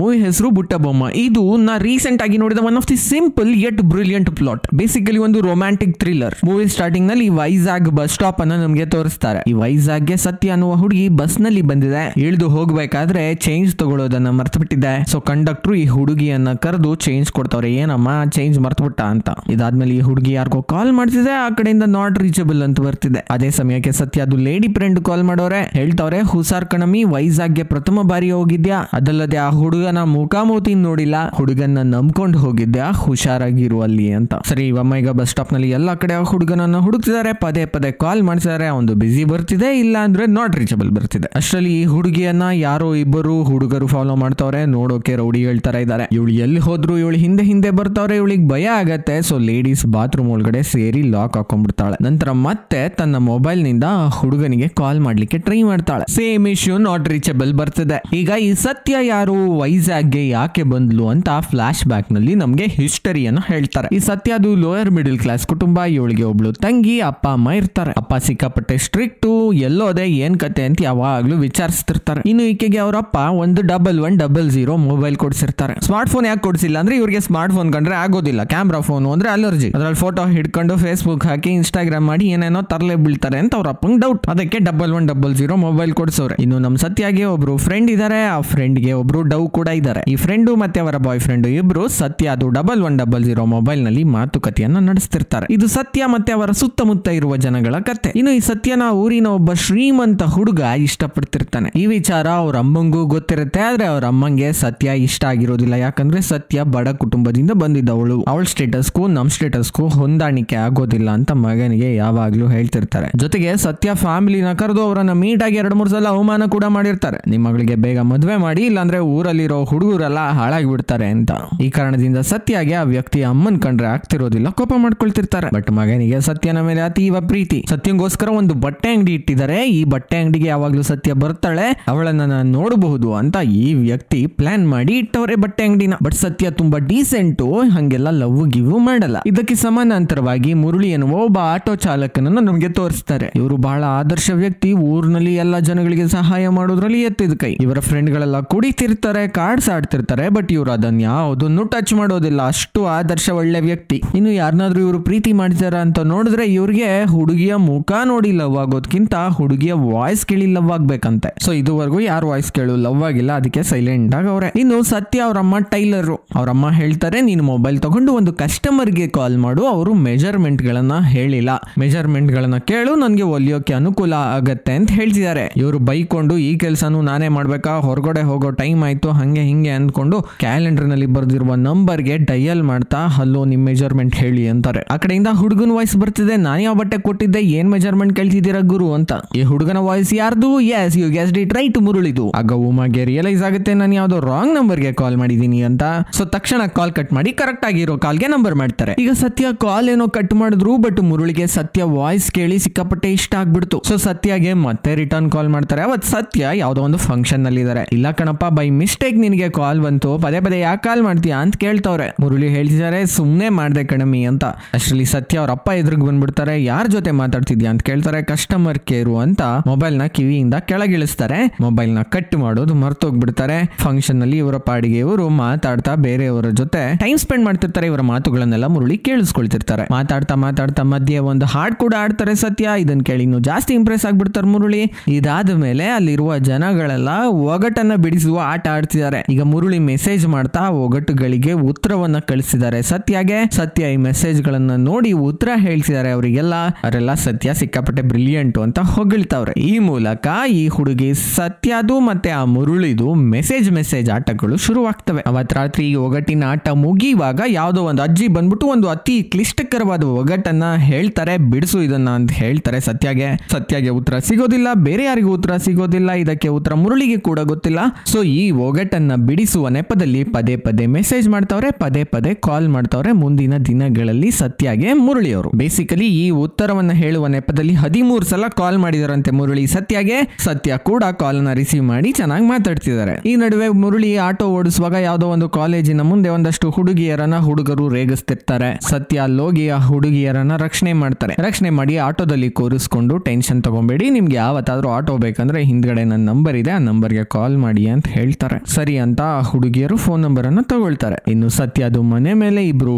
movie ಹೆಸರು ಬುಟ್ಟ ಬೊಮ್ಮ ಇದು ನಾ ರೀಸೆಂಟ್ ಆಗಿ ನೋಡಿದ one of the simple yet brilliant plot basically ಒಂದು ರೊಮ್ಯಾಂಟಿಕ್ ಥ್ರಿಲ್ಲರ್ ಮೂವಿ ಸ್ಟಾರ್ಟಿಂಗ್ ನಲ್ಲಿ ವೈಝಾಗ್ ಬಸ್ ಸ್ಟಾಪ್ ಅನ್ನ ನಮಗೆ ತೋರಿಸ್ತಾರೆ ಈ ವೈಸಾಗ್ ಗೆ ಸತ್ಯ ಅನ್ನುವ ಹುಡುಗಿ ಬಸ್ ನಲ್ಲಿ ಬಂದಿದೆ ಇಳಿದು ಹೋಗ್ಬೇಕಾದ್ರೆ ಚೇಂಜ್ ತಗೊಳ್ಳೋದನ್ನ ಮರ್ತು ಬಿಟ್ಟಿದೆ ಸೊ ಕಂಡಕ್ಟರ್ ಈ ಹುಡುಗಿಯನ್ನ ಕರೆದು ಚೇಂಜ್ ಕೊಡ್ತಾವ್ರೆ ಏನಮ್ಮ ಚೇಂಜ್ ಬಿಟ್ಟ ಅಂತ ಇದಾದ್ಮೇಲೆ ಈ ಹುಡುಗಿ ಯಾರಿಗೋ ಕಾಲ್ ಮಾಡ್ತಿದೆ ಆ ಕಡೆಯಿಂದ ನಾಟ್ ರೀಚಬಲ್ ಅಂತ ಬರ್ತಿದೆ ಅದೇ ಸಮಯಕ್ಕೆ ಸತ್ಯ ಅದು ಲೇಡಿ ಫ್ರೆಂಡ್ ಕಾಲ್ ಮಾಡೋರೆ ಹೇಳ್ತಾವ್ರೆ ಹುಸಾರ್ ಕಣಮಿ ವೈಸಾಗ್ ಗೆ ಪ್ರಥಮ ಬಾರಿ ಹೋಗಿದ್ಯಾ ಅದಲ್ಲದೆ ಆ ಹುಡುಗ ಹುಡುಗನ ಮೂತಿ ನೋಡಿಲ್ಲ ಹುಡುಗನ್ನ ನಂಬ್ಕೊಂಡು ಹೋಗಿದ್ದೆ ಹುಷಾರಾಗಿರು ಅಲ್ಲಿ ಅಂತ ಸರಿ ಇವಮ್ಮ ಈಗ ಬಸ್ ಸ್ಟಾಪ್ ನಲ್ಲಿ ಎಲ್ಲಾ ಕಡೆ ಹುಡುಗನನ್ನ ಹುಡುಕ್ತಿದ್ದಾರೆ ಪದೇ ಪದೇ ಕಾಲ್ ಮಾಡ್ತಿದ್ದಾರೆ ಒಂದು ಬಿಸಿ ಬರ್ತಿದೆ ಇಲ್ಲ ಅಂದ್ರೆ ನಾಟ್ ರೀಚಬಲ್ ಬರ್ತಿದೆ ಅಷ್ಟರಲ್ಲಿ ಈ ಹುಡುಗಿಯನ್ನ ಯಾರೋ ಇಬ್ಬರು ಹುಡುಗರು ಫಾಲೋ ಮಾಡ್ತಾವ್ರೆ ನೋಡೋಕೆ ರೌಡಿ ಹೇಳ್ತಾರ ಇದ್ದಾರೆ ಇವಳು ಎಲ್ಲಿ ಹೋದ್ರು ಇವಳು ಹಿಂದೆ ಹಿಂದೆ ಬರ್ತಾವ್ರೆ ಇವಳಿಗೆ ಭಯ ಆಗತ್ತೆ ಸೊ ಲೇಡೀಸ್ ಬಾತ್ರೂಮ್ ಒಳಗಡೆ ಸೇರಿ ಲಾಕ್ ಹಾಕೊಂಡ್ಬಿಡ್ತಾಳೆ ನಂತರ ಮತ್ತೆ ತನ್ನ ಮೊಬೈಲ್ ನಿಂದ ಹುಡುಗನಿಗೆ ಕಾಲ್ ಮಾಡ್ಲಿಕ್ಕೆ ಟ್ರೈ ಮಾಡ್ತಾಳೆ ಸೇಮ್ ಇಶ್ಯೂ ನಾಟ್ ರೀಚಬಲ್ ಬರ್ತಿದೆ ಈಗ ಈ ಸತ್ಯ ಯಾರು ವೈ ವೈಜಾಗ್ಗೆ ಯಾಕೆ ಬಂದ್ಲು ಅಂತ ಫ್ಲಾಶ್ ಬ್ಯಾಕ್ ನಲ್ಲಿ ನಮಗೆ ಹಿಸ್ಟರಿಯನ್ನು ಹೇಳ್ತಾರೆ ಈ ಸತ್ಯ ಅದು ಲೋಯರ್ ಮಿಡಿಲ್ ಕ್ಲಾಸ್ ಕುಟುಂಬ ಇವಳಿಗೆ ಒಬ್ಳು ತಂಗಿ ಅಪ್ಪ ಅಮ್ಮ ಇರ್ತಾರೆ ಅಪ್ಪ ಸಿಕ್ಕಾಪಟ್ಟೆ ಸ್ಟ್ರಿಕ್ಟ್ ಎಲ್ಲೋದೆ ಏನ್ ಕತೆ ಅಂತ ಯಾವಾಗ್ಲೂ ವಿಚಾರಿಸ್ತಿರ್ತಾರೆ ಇನ್ನು ಈಕೆಗೆ ಅವರಪ್ಪ ಒಂದು double one double zero mobile ಕೊಡ್ಸಿರ್ತಾರೆ ಸ್ಮಾರ್ಟ್ ಫೋನ್ ಯಾಕೆ ಕೊಡ್ಸಿಲ್ಲ ಅಂದ್ರೆ ಇವರಿಗೆ ಸ್ಮಾರ್ಟ್ ಫೋನ್ ಕಂಡ್ರೆ ಆಗೋದಿಲ್ಲ ಕ್ಯಾಮ್ರಾ ಫೋನ್ ಅಂದ್ರೆ ಅಲರ್ಜಿ ಅದ್ರಲ್ಲಿ ಫೋಟೋ ಹಿಡ್ಕೊಂಡು ಫೇಸ್ಬುಕ್ ಹಾಕಿ ಇನ್ಸ್ಟಾಗ್ರಾಮ್ ಮಾಡಿ ಏನೇನೋ ತರಲೆ ಬೀಳ್ತಾರೆ ಅಂತ ಅವ್ರ ಡೌಟ್ ಅದಕ್ಕೆ double one double zero mobile ಕೊಡ್ಸೋರೆ ಇನ್ನು ನಮ್ ಸತ್ಯಾಗೆ ಒಬ್ರು ಫ್ರೆಂಡ್ ಇದಾರೆ ಆ ಫ್ರೆಂಡ್ ಗೆ ಒಬ್ರು ಡೌ ಕೂಡ ಇದ್ದಾರೆ ಈ ಫ್ರೆಂಡು ಮತ್ತೆ ಅವರ ಬಾಯ್ ಫ್ರೆಂಡ್ ಇಬ್ರು ಸತ್ಯ ಅದು double one double zero mobile ನಲ್ಲಿ ಮಾತುಕತೆಯನ್ನ ನಡೆಸ್ತಿರ್ತಾರೆ ಇದು ಸತ್ಯ ಮತ್ತೆ ಅವರ ಸುತ್ತಮುತ್ತ ಇರುವ ಜನಗಳ ಕತೆ ಇನ್ನು ಈ ಸತ್ಯನ ಊರಿನ ಒಬ್ಬ ಶ್ರೀಮಂತ ಹುಡುಗ ಇಷ್ಟಪಡ್ತಿರ್ತಾನೆ ಈ ವಿಚಾರ ಅವ್ರ ಅಮ್ಮಂಗೂ ಗೊತ್ತಿರುತ್ತೆ ಆದ್ರೆ ಅವ್ರ ಅಮ್ಮಂಗೆ ಸತ್ಯ ಇಷ್ಟ ಆಗಿರೋದಿಲ್ಲ ಯಾಕಂದ್ರೆ ಸತ್ಯ ಬಡ ಕುಟುಂಬದಿಂದ ಬಂದಿದ್ದವಳು ಅವಳ ಸ್ಟೇಟಸ್ಗೂ ನಮ್ ಸ್ಟೇಟಸ್ಗೂ ಹೊಂದಾಣಿಕೆ ಆಗೋದಿಲ್ಲ ಅಂತ ಮಗನಿಗೆ ಯಾವಾಗ್ಲೂ ಹೇಳ್ತಿರ್ತಾರೆ ಜೊತೆಗೆ ಸತ್ಯ ಫ್ಯಾಮಿಲಿನ ಕರೆದು ಅವರನ್ನ ಮೀಟ್ ಆಗಿ ಎರಡು ಮೂರು ಸಲ ಅವಮಾನ ಕೂಡ ಮಾಡಿರ್ತಾರೆ ನಿಮ್ಮ ಮಗಳಿಗೆ ಬೇಗ ಮದುವೆ ಮಾಡಿ ಇಲ್ಲಾಂದ್ರೆ ಊರಲ್ಲಿ ಇರೋ ಹುಡುಗರೆಲ್ಲ ಹಾಳಾಗಿ ಬಿಡ್ತಾರೆ ಅಂತ ಈ ಕಾರಣದಿಂದ ಸತ್ಯಾಗೆ ಆ ವ್ಯಕ್ತಿ ಅಮ್ಮನ್ ಕಂಡ್ರೆ ಆಗ್ತಿರೋದಿಲ್ಲ ಕೋಪ ಮಾಡ್ಕೊಳ್ತಿರ್ತಾರೆ ಬಟ್ ಮಗನಿಗೆ ಸತ್ಯನ ಮೇಲೆ ಅತೀವ ಪ್ರೀತಿ ಸತ್ಯಂಗೋಸ್ಕರ ಒಂದು ಬಟ್ಟೆ ಅಂಗಡಿ ಇಟ್ಟಿದ್ದಾರೆ ಈ ಬಟ್ಟೆ ಅಂಗಡಿಗೆ ಯಾವಾಗ್ಲೂ ಸತ್ಯ ಬರ್ತಾಳೆ ಅವಳನ್ನ ನಾನು ನೋಡಬಹುದು ಅಂತ ಈ ವ್ಯಕ್ತಿ ಪ್ಲಾನ್ ಮಾಡಿ ಇಟ್ಟವರೇ ಬಟ್ಟೆ ಅಂಗಡಿನ ಬಟ್ ಸತ್ಯ ತುಂಬಾ ಡೀಸೆಂಟ್ ಹಂಗೆಲ್ಲ ಲವ್ ಗಿವ್ ಮಾಡಲ್ಲ ಇದಕ್ಕೆ ಸಮಾನಾಂತರವಾಗಿ ಮುರುಳಿ ಎನ್ನುವ ಒಬ್ಬ ಆಟೋ ಚಾಲಕನನ್ನು ನಮಗೆ ತೋರಿಸ್ತಾರೆ ಇವರು ಬಹಳ ಆದರ್ಶ ವ್ಯಕ್ತಿ ಊರಿನಲ್ಲಿ ಎಲ್ಲ ಜನಗಳಿಗೆ ಸಹಾಯ ಮಾಡೋದ್ರಲ್ಲಿ ಎತ್ತಿದ ಕೈ ಇವರ ಫ್ರೆಂಡ್ ಗಳೆಲ್ಲ ಕುಡಿತಿರ್ತಾರೆ ಕಾರ್ಡ್ಸ್ ಆಡ್ತಿರ್ತಾರೆ ಬಟ್ ಇವ್ರು ಅದನ್ನ ಯಾವುದನ್ನು ಟಚ್ ಮಾಡೋದಿಲ್ಲ ಅಷ್ಟು ಆದರ್ಶ ಒಳ್ಳೆ ವ್ಯಕ್ತಿ ಇನ್ನು ಯಾರನ್ನಾದ್ರೂ ಇವರು ಪ್ರೀತಿ ಮಾಡಿದಾರ ಅಂತ ನೋಡಿದ್ರೆ ಇವ್ರಿಗೆ ಹುಡುಗಿಯ ಮುಖ ನೋಡಿ ಲವ್ ಆಗೋದ್ಕಿಂತ ಹುಡುಗಿಯ ವಾಯ್ಸ್ ಕೇಳಿ ಲವ್ ಆಗ್ಬೇಕಂತೆ ಸೊ ಇದುವರೆಗೂ ಯಾರು ವಾಯ್ಸ್ ಕೇಳು ಲವ್ ಆಗಿಲ್ಲ ಅದಕ್ಕೆ ಸೈಲೆಂಟ್ ಆಗಿ ಅವ್ರೆ ಇನ್ನು ಸತ್ಯ ಅವರಮ್ಮ ಟೈಲರ್ ಅವರಮ್ಮ ಹೇಳ್ತಾರೆ ನೀನು ಮೊಬೈಲ್ ತಗೊಂಡು ಒಂದು ಕಸ್ಟಮರ್ ಗೆ ಕಾಲ್ ಮಾಡು ಅವರು ಮೆಜರ್ಮೆಂಟ್ ಗಳನ್ನ ಹೇಳಿಲ್ಲ ಮೆಜರ್ಮೆಂಟ್ ಗಳನ್ನ ಕೇಳು ನನಗೆ ಒಲಿಯೋಕೆ ಅನುಕೂಲ ಆಗತ್ತೆ ಅಂತ ಹೇಳ್ತಿದ್ದಾರೆ ಇವರು ಬೈಕೊಂಡು ಈ ಕೆಲಸನೂ ನಾನೇ ಮಾಡ್ಬೇಕಾ ಹೊರಗಡೆ ಹೋಗೋ ಟೈಮ್ ಆಯ್ತು ಹಂಗೆ ಹಿಂಗೆ ಅಂದ್ಕೊಂಡು ಕ್ಯಾಲೆಂಡರ್ನಲ್ಲಿ ಬರೆದಿರುವ ನಂಬರ್ಗೆ ಡಯಲ್ ಮಾಡ್ತಾ ಹಲೋ ನಿಮ್ಮ ಮೆಜರ್ಮೆಂಟ್ ಹೇಳಿ ಅಂತಾರೆ ಆ ಕಡೆಯಿಂದ ಹುಡುಗನ ವಾಯ್ಸ್ ಬರ್ತಿದೆ ನಾನು ಯಾವ ಬಟ್ಟೆ ಕೊಟ್ಟಿದ್ದೆ ಏನ್ ಮೆಜರ್ಮೆಂಟ್ ಕೇಳ್ತಿದ್ದೀರಾ ಗುರು ಅಂತ ಈ ಹುಡುಗನ ವಾಯ್ಸ್ ಯಾರ್ದು as you guessed it right ಮುರುಳಿದು ಆಗ ಉಮಾಗೆ ರಿಯಲೈಸ್ ಆಗುತ್ತೆ ನಾನು ಯಾವುದೋ ರಾಂಗ್ ನಂಬರ್ಗೆ ಕಾಲ್ ಮಾಡಿದೀನಿ ಅಂತ ಸೊ ತಕ್ಷಣ ಕಾಲ್ ಕಟ್ ಮಾಡಿ ಕರೆಕ್ಟ್ ಆಗಿರೋ ಕಾಲ್ಗೆ ನಂಬರ್ ಮಾಡ್ತಾರೆ ಈಗ ಸತ್ಯ ಕಾಲ್ ಏನೋ ಕಟ್ ಮಾಡಿದ್ರು ಬಟ್ ಮುರುಳಿಗೆ ಸತ್ಯ ವಾಯ್ಸ್ ಕೇಳಿ ಸಿಕ್ಕಾಪಟ್ಟೆ ಇಷ್ಟ ಆಗ್ಬಿಡ್ತು ಸೊ ಸತ್ಯಗೆ ಮತ್ತೆ ರಿಟರ್ನ್ ಕಾಲ್ ಮಾಡ್ತಾರೆ ಅವತ್ ಸತ್ಯ ಯಾವುದೋ ಒಂದು ಫಂಕ್ಷನ್ ನಲ್ಲಿ ಇದಾರೆ ಇಲ್ಲ ಕಣಪ್ಪ ಬೈ ಮಿಸ್ಟೇಕ್ ಎದಕ್ ನಿನಗೆ ಕಾಲ್ ಬಂತು ಪದೇ ಪದೇ ಯಾಕೆ ಕಾಲ್ ಮಾಡ್ತೀಯಾ ಅಂತ ಕೇಳ್ತವ್ರೆ ಮುರುಳಿ ಹೇಳ್ತಿದ್ದಾರೆ ಸುಮ್ಮನೆ ಮಾಡಿದೆ ಕಣಮಿ ಅಂತ ಅಷ್ಟರಲ್ಲಿ ಸತ್ಯ ಅವ್ರ ಅಪ್ಪ ಎದುರಿಗೆ ಬಂದ್ಬಿಡ್ತಾರೆ ಯಾರ ಜೊತೆ ಮಾತಾಡ್ತಿದ್ಯಾ ಅಂತ ಕೇಳ್ತಾರೆ ಕಸ್ಟಮರ್ ಕೇರು ಅಂತ ಮೊಬೈಲ್ ನ ಕಿವಿಯಿಂದ ಕೆಳಗಿಳಿಸ್ತಾರೆ ಮೊಬೈಲ್ ನ ಕಟ್ ಮಾಡೋದು ಮರ್ತೋಗ್ಬಿಡ್ತಾರೆ ಫಂಕ್ಷನ್ ನಲ್ಲಿ ಇವರ ಪಾಡಿಗೆ ಇವರು ಮಾತಾಡ್ತಾ ಬೇರೆಯವರ ಜೊತೆ ಟೈಮ್ ಸ್ಪೆಂಡ್ ಮಾಡ್ತಿರ್ತಾರೆ ಇವರ ಮಾತುಗಳನ್ನೆಲ್ಲ ಮುರುಳಿ ಕೇಳಿಸ್ಕೊಳ್ತಿರ್ತಾರೆ ಮಾತಾಡ್ತಾ ಮಾತಾಡ್ತಾ ಮಧ್ಯೆ ಒಂದು ಹಾಡ್ ಕೂಡ ಆಡ್ತಾರೆ ಸತ್ಯ ಇದನ್ನ ಕೇಳಿ ಇನ್ನು ಜಾಸ್ತಿ ಇಂಪ್ರೆಸ್ ಆಗ್ಬಿಡ್ತಾರೆ ಮುರುಳಿ ಇದಾದ ಮೇಲೆ ಅಲ್ಲಿರುವ ಜನಗಳೆಲ್ಲ ಒಗಟನ್ನ ಬಿಡಿಸುವ ಆಟ ಆಡ್ತಿದ್ದಾರೆ ಕಳಿಸಿದ್ದಾರೆ ಈಗ ಮುರುಳಿ ಮೆಸೇಜ್ ಮಾಡ್ತಾ ಒಗಟುಗಳಿಗೆ ಉತ್ತರವನ್ನ ಕಳಿಸಿದ್ದಾರೆ ಸತ್ಯಾಗೆ ಸತ್ಯ ಈ ಮೆಸೇಜ್ ಗಳನ್ನ ನೋಡಿ ಉತ್ತರ ಹೇಳ್ತಿದ್ದಾರೆ ಅವರಿಗೆಲ್ಲ ಅವರೆಲ್ಲ ಸತ್ಯ ಸಿಕ್ಕಾಪಟ್ಟೆ ಬ್ರಿಲಿಯಂಟ್ ಅಂತ ಹೊಗಳ್ತಾವ್ರೆ ಈ ಮೂಲಕ ಈ ಹುಡುಗಿ ಸತ್ಯದು ಮತ್ತೆ ಆ ಮುರುಳಿದು ಮೆಸೇಜ್ ಮೆಸೇಜ್ ಆಟಗಳು ಶುರುವಾಗ್ತವೆ ಅವತ್ ರಾತ್ರಿ ಒಗಟಿನ ಆಟ ಮುಗಿಯುವಾಗ ಯಾವುದೋ ಒಂದು ಅಜ್ಜಿ ಬಂದ್ಬಿಟ್ಟು ಒಂದು ಅತಿ ಕ್ಲಿಷ್ಟಕರವಾದ ಒಗಟನ್ನ ಹೇಳ್ತಾರೆ ಬಿಡಿಸು ಇದನ್ನ ಅಂತ ಹೇಳ್ತಾರೆ ಸತ್ಯಾಗೆ ಸತ್ಯಾಗೆ ಉತ್ತರ ಸಿಗೋದಿಲ್ಲ ಬೇರೆ ಯಾರಿಗೂ ಉತ್ತರ ಸಿಗೋದಿಲ್ಲ ಇದಕ್ಕೆ ಉತ್ತರ ಮುರುಳಿಗೆ ಕೂಡ ಗೊತ್ತಿಲ್ಲ ಸೊ ಈ ಒಗಟ ಬಿಕ್ಕಟ್ಟನ್ನು ಬಿಡಿಸುವ ನೆಪದಲ್ಲಿ ಪದೇ ಪದೇ ಮೆಸೇಜ್ ಮಾಡ್ತವ್ರೆ ಪದೇ ಪದೇ ಕಾಲ್ ಮಾಡ್ತವ್ರೆ ಮುಂದಿನ ದಿನಗಳಲ್ಲಿ ಸತ್ಯಾಗೆ ಮುರಳಿಯವರು ಬೇಸಿಕಲಿ ಈ ಉತ್ತರವನ್ನ ಹೇಳುವ ನೆಪದಲ್ಲಿ ಹದಿಮೂರು ಸಲ ಕಾಲ್ ಮಾಡಿದರಂತೆ ಮುರಳಿ ಸತ್ಯಾಗೆ ಸತ್ಯ ಕೂಡ ಕಾಲ್ ನ ರಿಸೀವ್ ಮಾಡಿ ಚೆನ್ನಾಗಿ ಮಾತಾಡ್ತಿದ್ದಾರೆ ಈ ನಡುವೆ ಮುರಳಿ ಆಟೋ ಓಡಿಸುವಾಗ ಯಾವುದೋ ಒಂದು ಕಾಲೇಜಿನ ಮುಂದೆ ಒಂದಷ್ಟು ಹುಡುಗಿಯರನ್ನ ಹುಡುಗರು ರೇಗಿಸ್ತಿರ್ತಾರೆ ಸತ್ಯ ಲೋಗಿಯ ಆ ಹುಡುಗಿಯರನ್ನ ರಕ್ಷಣೆ ಮಾಡ್ತಾರೆ ರಕ್ಷಣೆ ಮಾಡಿ ಆಟೋದಲ್ಲಿ ಕೂರಿಸ್ಕೊಂಡು ಟೆನ್ಷನ್ ತಗೊಂಬೇಡಿ ನಿಮ್ಗೆ ಯಾವತ್ತಾದ್ರೂ ಆಟೋ ಬೇಕಂದ್ರೆ ಹಿಂದ್ಗಡೆ ನನ್ನ ನಂಬರ್ ಇದೆ ಆ ನಂಬರ್ ಗೆ ಕಾಲ್ ಮಾಡಿ ಅಂತ ಹೇಳ್ತಾರೆ ಸರಿ ಅಂತ ಆ ಹುಡುಗಿಯರು ಫೋನ್ ನಂಬರ್ ಅನ್ನ ತಗೊಳ್ತಾರೆ ಇನ್ನು ಅದು ಮನೆ ಮೇಲೆ ಇಬ್ರು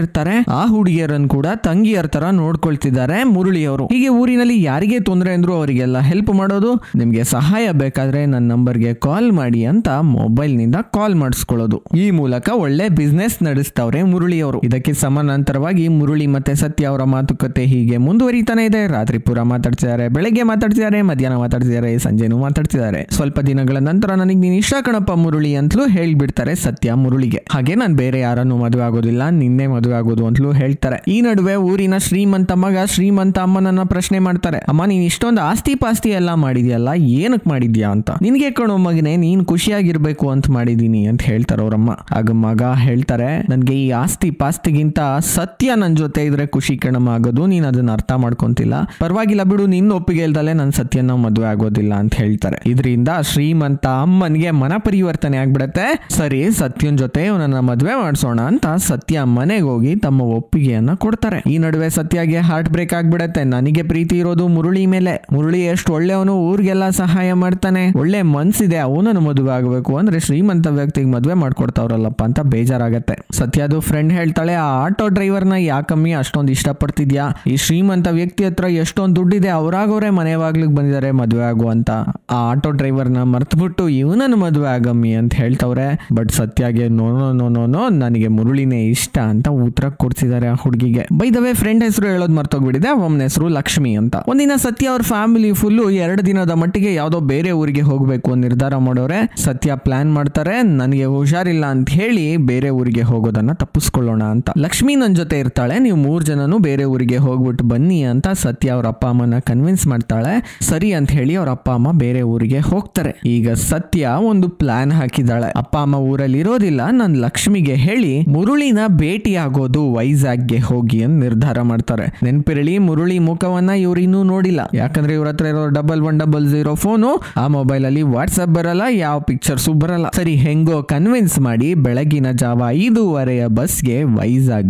ಇರ್ತಾರೆ ಆ ಹುಡುಗಿಯರನ್ನು ಕೂಡ ತಂಗಿಯರ ತರ ನೋಡ್ಕೊಳ್ತಿದ್ದಾರೆ ಮುರುಳಿಯವರು ಹೀಗೆ ಊರಿನಲ್ಲಿ ಯಾರಿಗೆ ತೊಂದರೆ ಅಂದ್ರು ಅವರಿಗೆಲ್ಲ ಹೆಲ್ಪ್ ಮಾಡೋದು ನಿಮ್ಗೆ ಸಹಾಯ ಬೇಕಾದ್ರೆ ನನ್ನ ಗೆ ಕಾಲ್ ಮಾಡಿ ಅಂತ ಮೊಬೈಲ್ ನಿಂದ ಕಾಲ್ ಮಾಡಿಸ್ಕೊಳ್ಳೋದು ಈ ಮೂಲಕ ಒಳ್ಳೆ ಬಿಸ್ನೆಸ್ ನಡೆಸ್ತವ್ರೆ ಮುರುಳಿಯವರು ಇದಕ್ಕೆ ಸಮಾನಾಂತರವಾಗಿ ಮುರಳಿ ಮತ್ತೆ ಸತ್ಯ ಅವರ ಮಾತುಕತೆ ಹೀಗೆ ಮುಂದುವರಿತಾನೆ ಇದೆ ರಾತ್ರಿ ಪೂರ ಮಾತಾಡ್ತಿದ್ದಾರೆ ಬೆಳಗ್ಗೆ ಮಾತಾಡ್ತಿದ್ದಾರೆ ಮಧ್ಯಾಹ್ನ ಮಾತಾಡ್ತಿದ್ದಾರೆ ಸಂಜೆನೂ ಮಾತಾಡ್ತಿದ್ದಾರೆ ಸ್ವಲ್ಪ ದಿನಗಳ ನಂತರ ನನಗೆ ನೀನು ಇಷ್ಟ ಕಣಪ್ಪ ಮುರುಳಿ ಅಂತಲೂ ಹೇಳ್ಬಿಡ್ತಾರೆ ಸತ್ಯ ಮುರುಳಿಗೆ ಹಾಗೆ ನಾನು ಬೇರೆ ಯಾರನ್ನು ಮದುವೆ ಆಗೋದಿಲ್ಲ ನಿನ್ನೆ ಮದುವೆ ಆಗೋದು ಅಂತಲೂ ಹೇಳ್ತಾರೆ ಈ ನಡುವೆ ಊರಿನ ಶ್ರೀಮಂತ ಮಗ ಶ್ರೀಮಂತ ಅಮ್ಮನನ್ನ ಪ್ರಶ್ನೆ ಮಾಡ್ತಾರೆ ಅಮ್ಮ ನೀನ್ ಇಷ್ಟೊಂದು ಆಸ್ತಿ ಪಾಸ್ತಿ ಎಲ್ಲ ಮಾಡಿದ್ಯಲ್ಲ ಏನಕ್ಕೆ ಮಾಡಿದ್ಯಾ ಅಂತ ನಿನ್ಗೆ ಕಣೋ ಮಗನೇ ನೀನ್ ಖುಷಿಯಾಗಿರ್ಬೇಕು ಅಂತ ಮಾಡಿದೀನಿ ಅಂತ ಹೇಳ್ತಾರೆ ಅವರಮ್ಮ ಆಗ ಮಗ ಹೇಳ್ತಾರೆ ನನ್ಗೆ ಈ ಆಸ್ತಿ ಪಾಸ್ತಿಗಿಂತ ಸತ್ಯ ನನ್ ಜೊತೆ ಇದ್ರೆ ಖುಷಿ ಕಣಮ ಆಗೋದು ನೀನ್ ಅದನ್ನ ಅರ್ಥ ಮಾಡ್ಕೊಂತಿಲ್ಲ ಪರವಾಗಿಲ್ಲ ಬಿಡು ನಿನ್ ಒಪ್ಪಿಗೆ ಇಲ್ದಲೆ ನನ್ ಸತ್ಯನ ಮದುವೆ ಆಗೋದಿಲ್ಲ ಅಂತ ಹೇಳ್ತಾರೆ ಇದರಿಂದ ಶ್ರೀಮಂತ ಅಮ್ಮನ್ಗೆ ಮನ ಪರಿವರ್ತನೆ ಆಗ್ಬಿಡತ್ತೆ ಸರಿ ಸತ್ಯನ್ ಜೊತೆ ಇವನನ್ನ ಮದ್ವೆ ಮಾಡಿಸೋಣ ಅಂತ ಸತ್ಯ ಮನೆಗೆ ಹೋಗಿ ತಮ್ಮ ಒಪ್ಪಿಗೆಯನ್ನ ಕೊಡ್ತಾರೆ ಈ ನಡುವೆ ಸತ್ಯಗೆ ಹಾರ್ಟ್ ಬ್ರೇಕ್ ಆಗ್ಬಿಡತ್ತೆ ನನಗೆ ಪ್ರೀತಿ ಇರೋದು ಮುರುಳಿ ಮೇಲೆ ಮುರುಳಿ ಎಷ್ಟು ಒಳ್ಳೆಯವನು ಊರಿಗೆಲ್ಲ ಸಹಾಯ ಮಾಡ್ತಾನೆ ಒಳ್ಳೆ ಮನ್ಸಿದೆ ಅವನನ್ನು ಮದುವೆ ಆಗಬೇಕು ಅಂದ್ರೆ ಶ್ರೀಮಂತ ವ್ಯಕ್ತಿಗೆ ಮದುವೆ ಮಾಡ್ಕೊಡ್ತಾವ್ರಲ್ಲಪ್ಪ ಅಂತ ಬೇಜಾರಾಗತ್ತೆ ಸತ್ಯದು ಫ್ರೆಂಡ್ ಹೇಳ್ತಾಳೆ ಆ ಆಟೋ ಡ್ರೈವರ್ನ ಯಾಕಮ್ಮಿ ಅಷ್ಟೊಂದು ಇಷ್ಟಪಡ್ತಿದ್ಯಾ ಈ ಶ್ರೀಮಂತ ವ್ಯಕ್ತಿ ಹತ್ರ ಎಷ್ಟೊಂದು ದುಡ್ಡಿದೆ ಅವರಾಗೋರೆ ಮನೆವಾಗ್ಲಿಗೆ ಬಂದಿದ್ದಾರೆ ಮದುವೆ ಆಗುವಂತ ಅಂತ ಆ ಆಟೋ ಡ್ರೈವರ್ನ ಮರ್ತ್ಬಿಟ್ಟು ಇವನನ್ನು ಮದುವೆ ಆಗಮ್ಮ ಮಮ್ಮಿ ಅಂತ ಹೇಳ್ತವ್ರೆ ಬಟ್ ಸತ್ಯಾಗೆ ನೋ ನೋ ನೋ ನೋ ನನಗೆ ಮುರುಳಿನೇ ಇಷ್ಟ ಅಂತ ಉತ್ತರ ಕೊಡ್ಸಿದ್ದಾರೆ ಆ ಹುಡುಗಿಗೆ ಬೈ ದ ವೇ ಫ್ರೆಂಡ್ ಹೆಸರು ಹೇಳೋದು ಮರ್ತೋಗ್ಬಿಟ್ಟಿದೆ ಒಮ್ಮನ ಹೆಸರು ಲಕ್ಷ್ಮಿ ಅಂತ ಒಂದಿನ ಸತ್ಯ ಅವ್ರ ಫ್ಯಾಮಿಲಿ ಫುಲ್ಲು ಎರಡು ದಿನದ ಮಟ್ಟಿಗೆ ಯಾವುದೋ ಬೇರೆ ಊರಿಗೆ ಹೋಗಬೇಕು ನಿರ್ಧಾರ ಮಾಡೋರೆ ಸತ್ಯ ಪ್ಲಾನ್ ಮಾಡ್ತಾರೆ ನನಗೆ ಹುಷಾರಿಲ್ಲ ಅಂತ ಹೇಳಿ ಬೇರೆ ಊರಿಗೆ ಹೋಗೋದನ್ನ ತಪ್ಪಿಸ್ಕೊಳ್ಳೋಣ ಅಂತ ಲಕ್ಷ್ಮಿ ನನ್ನ ಜೊತೆ ಇರ್ತಾಳೆ ನೀವು ಮೂರು ಜನನು ಬೇರೆ ಊರಿಗೆ ಹೋಗ್ಬಿಟ್ಟು ಬನ್ನಿ ಅಂತ ಸತ್ಯ ಅವ್ರ ಅಪ್ಪ ಅಮ್ಮನ ಕನ್ವಿನ್ಸ್ ಮಾಡ್ತಾಳೆ ಸರಿ ಅಂತ ಹೇಳಿ ಅವ್ರ ಅಪ್ಪ ಅಮ್ಮ ಬೇರೆ ಊರಿಗೆ ಹೋಗ್ತಾರೆ ಈಗ ಸತ್ಯ ಒಂದು ಪ್ಲಾನ್ ಪ್ಲಾನ್ ಹಾಕಿದಾಳೆ ಅಪ್ಪ ಅಮ್ಮ ಊರಲ್ಲಿ ಇರೋದಿಲ್ಲ ನನ್ ಲಕ್ಷ್ಮಿಗೆ ಹೇಳಿ ಮುರುಳಿನ ಭೇಟಿಯಾಗೋದು ಗೆ ಹೋಗಿ ಅಂತ ನಿರ್ಧಾರ ಮಾಡ್ತಾರೆ ನೆನ್ಪಿರಳಿ ಮುರುಳಿ ಮುಖವನ್ನ ಇವ್ರು ನೋಡಿಲ್ಲ ಯಾಕಂದ್ರೆ ಇವ್ರ ಹತ್ರ ಇರೋ double one double zero phone ಆ ಮೊಬೈಲ್ ಅಲ್ಲಿ ವಾಟ್ಸ್ಆಪ್ ಬರಲ್ಲ ಯಾವ ಪಿಕ್ಚರ್ಸ್ ಬರಲ್ಲ ಸರಿ ಹೆಂಗೋ ಕನ್ವಿನ್ಸ್ ಮಾಡಿ ಬೆಳಗಿನ ಜಾವ ಐದೂವರೆಯ ಬಸ್ಗೆ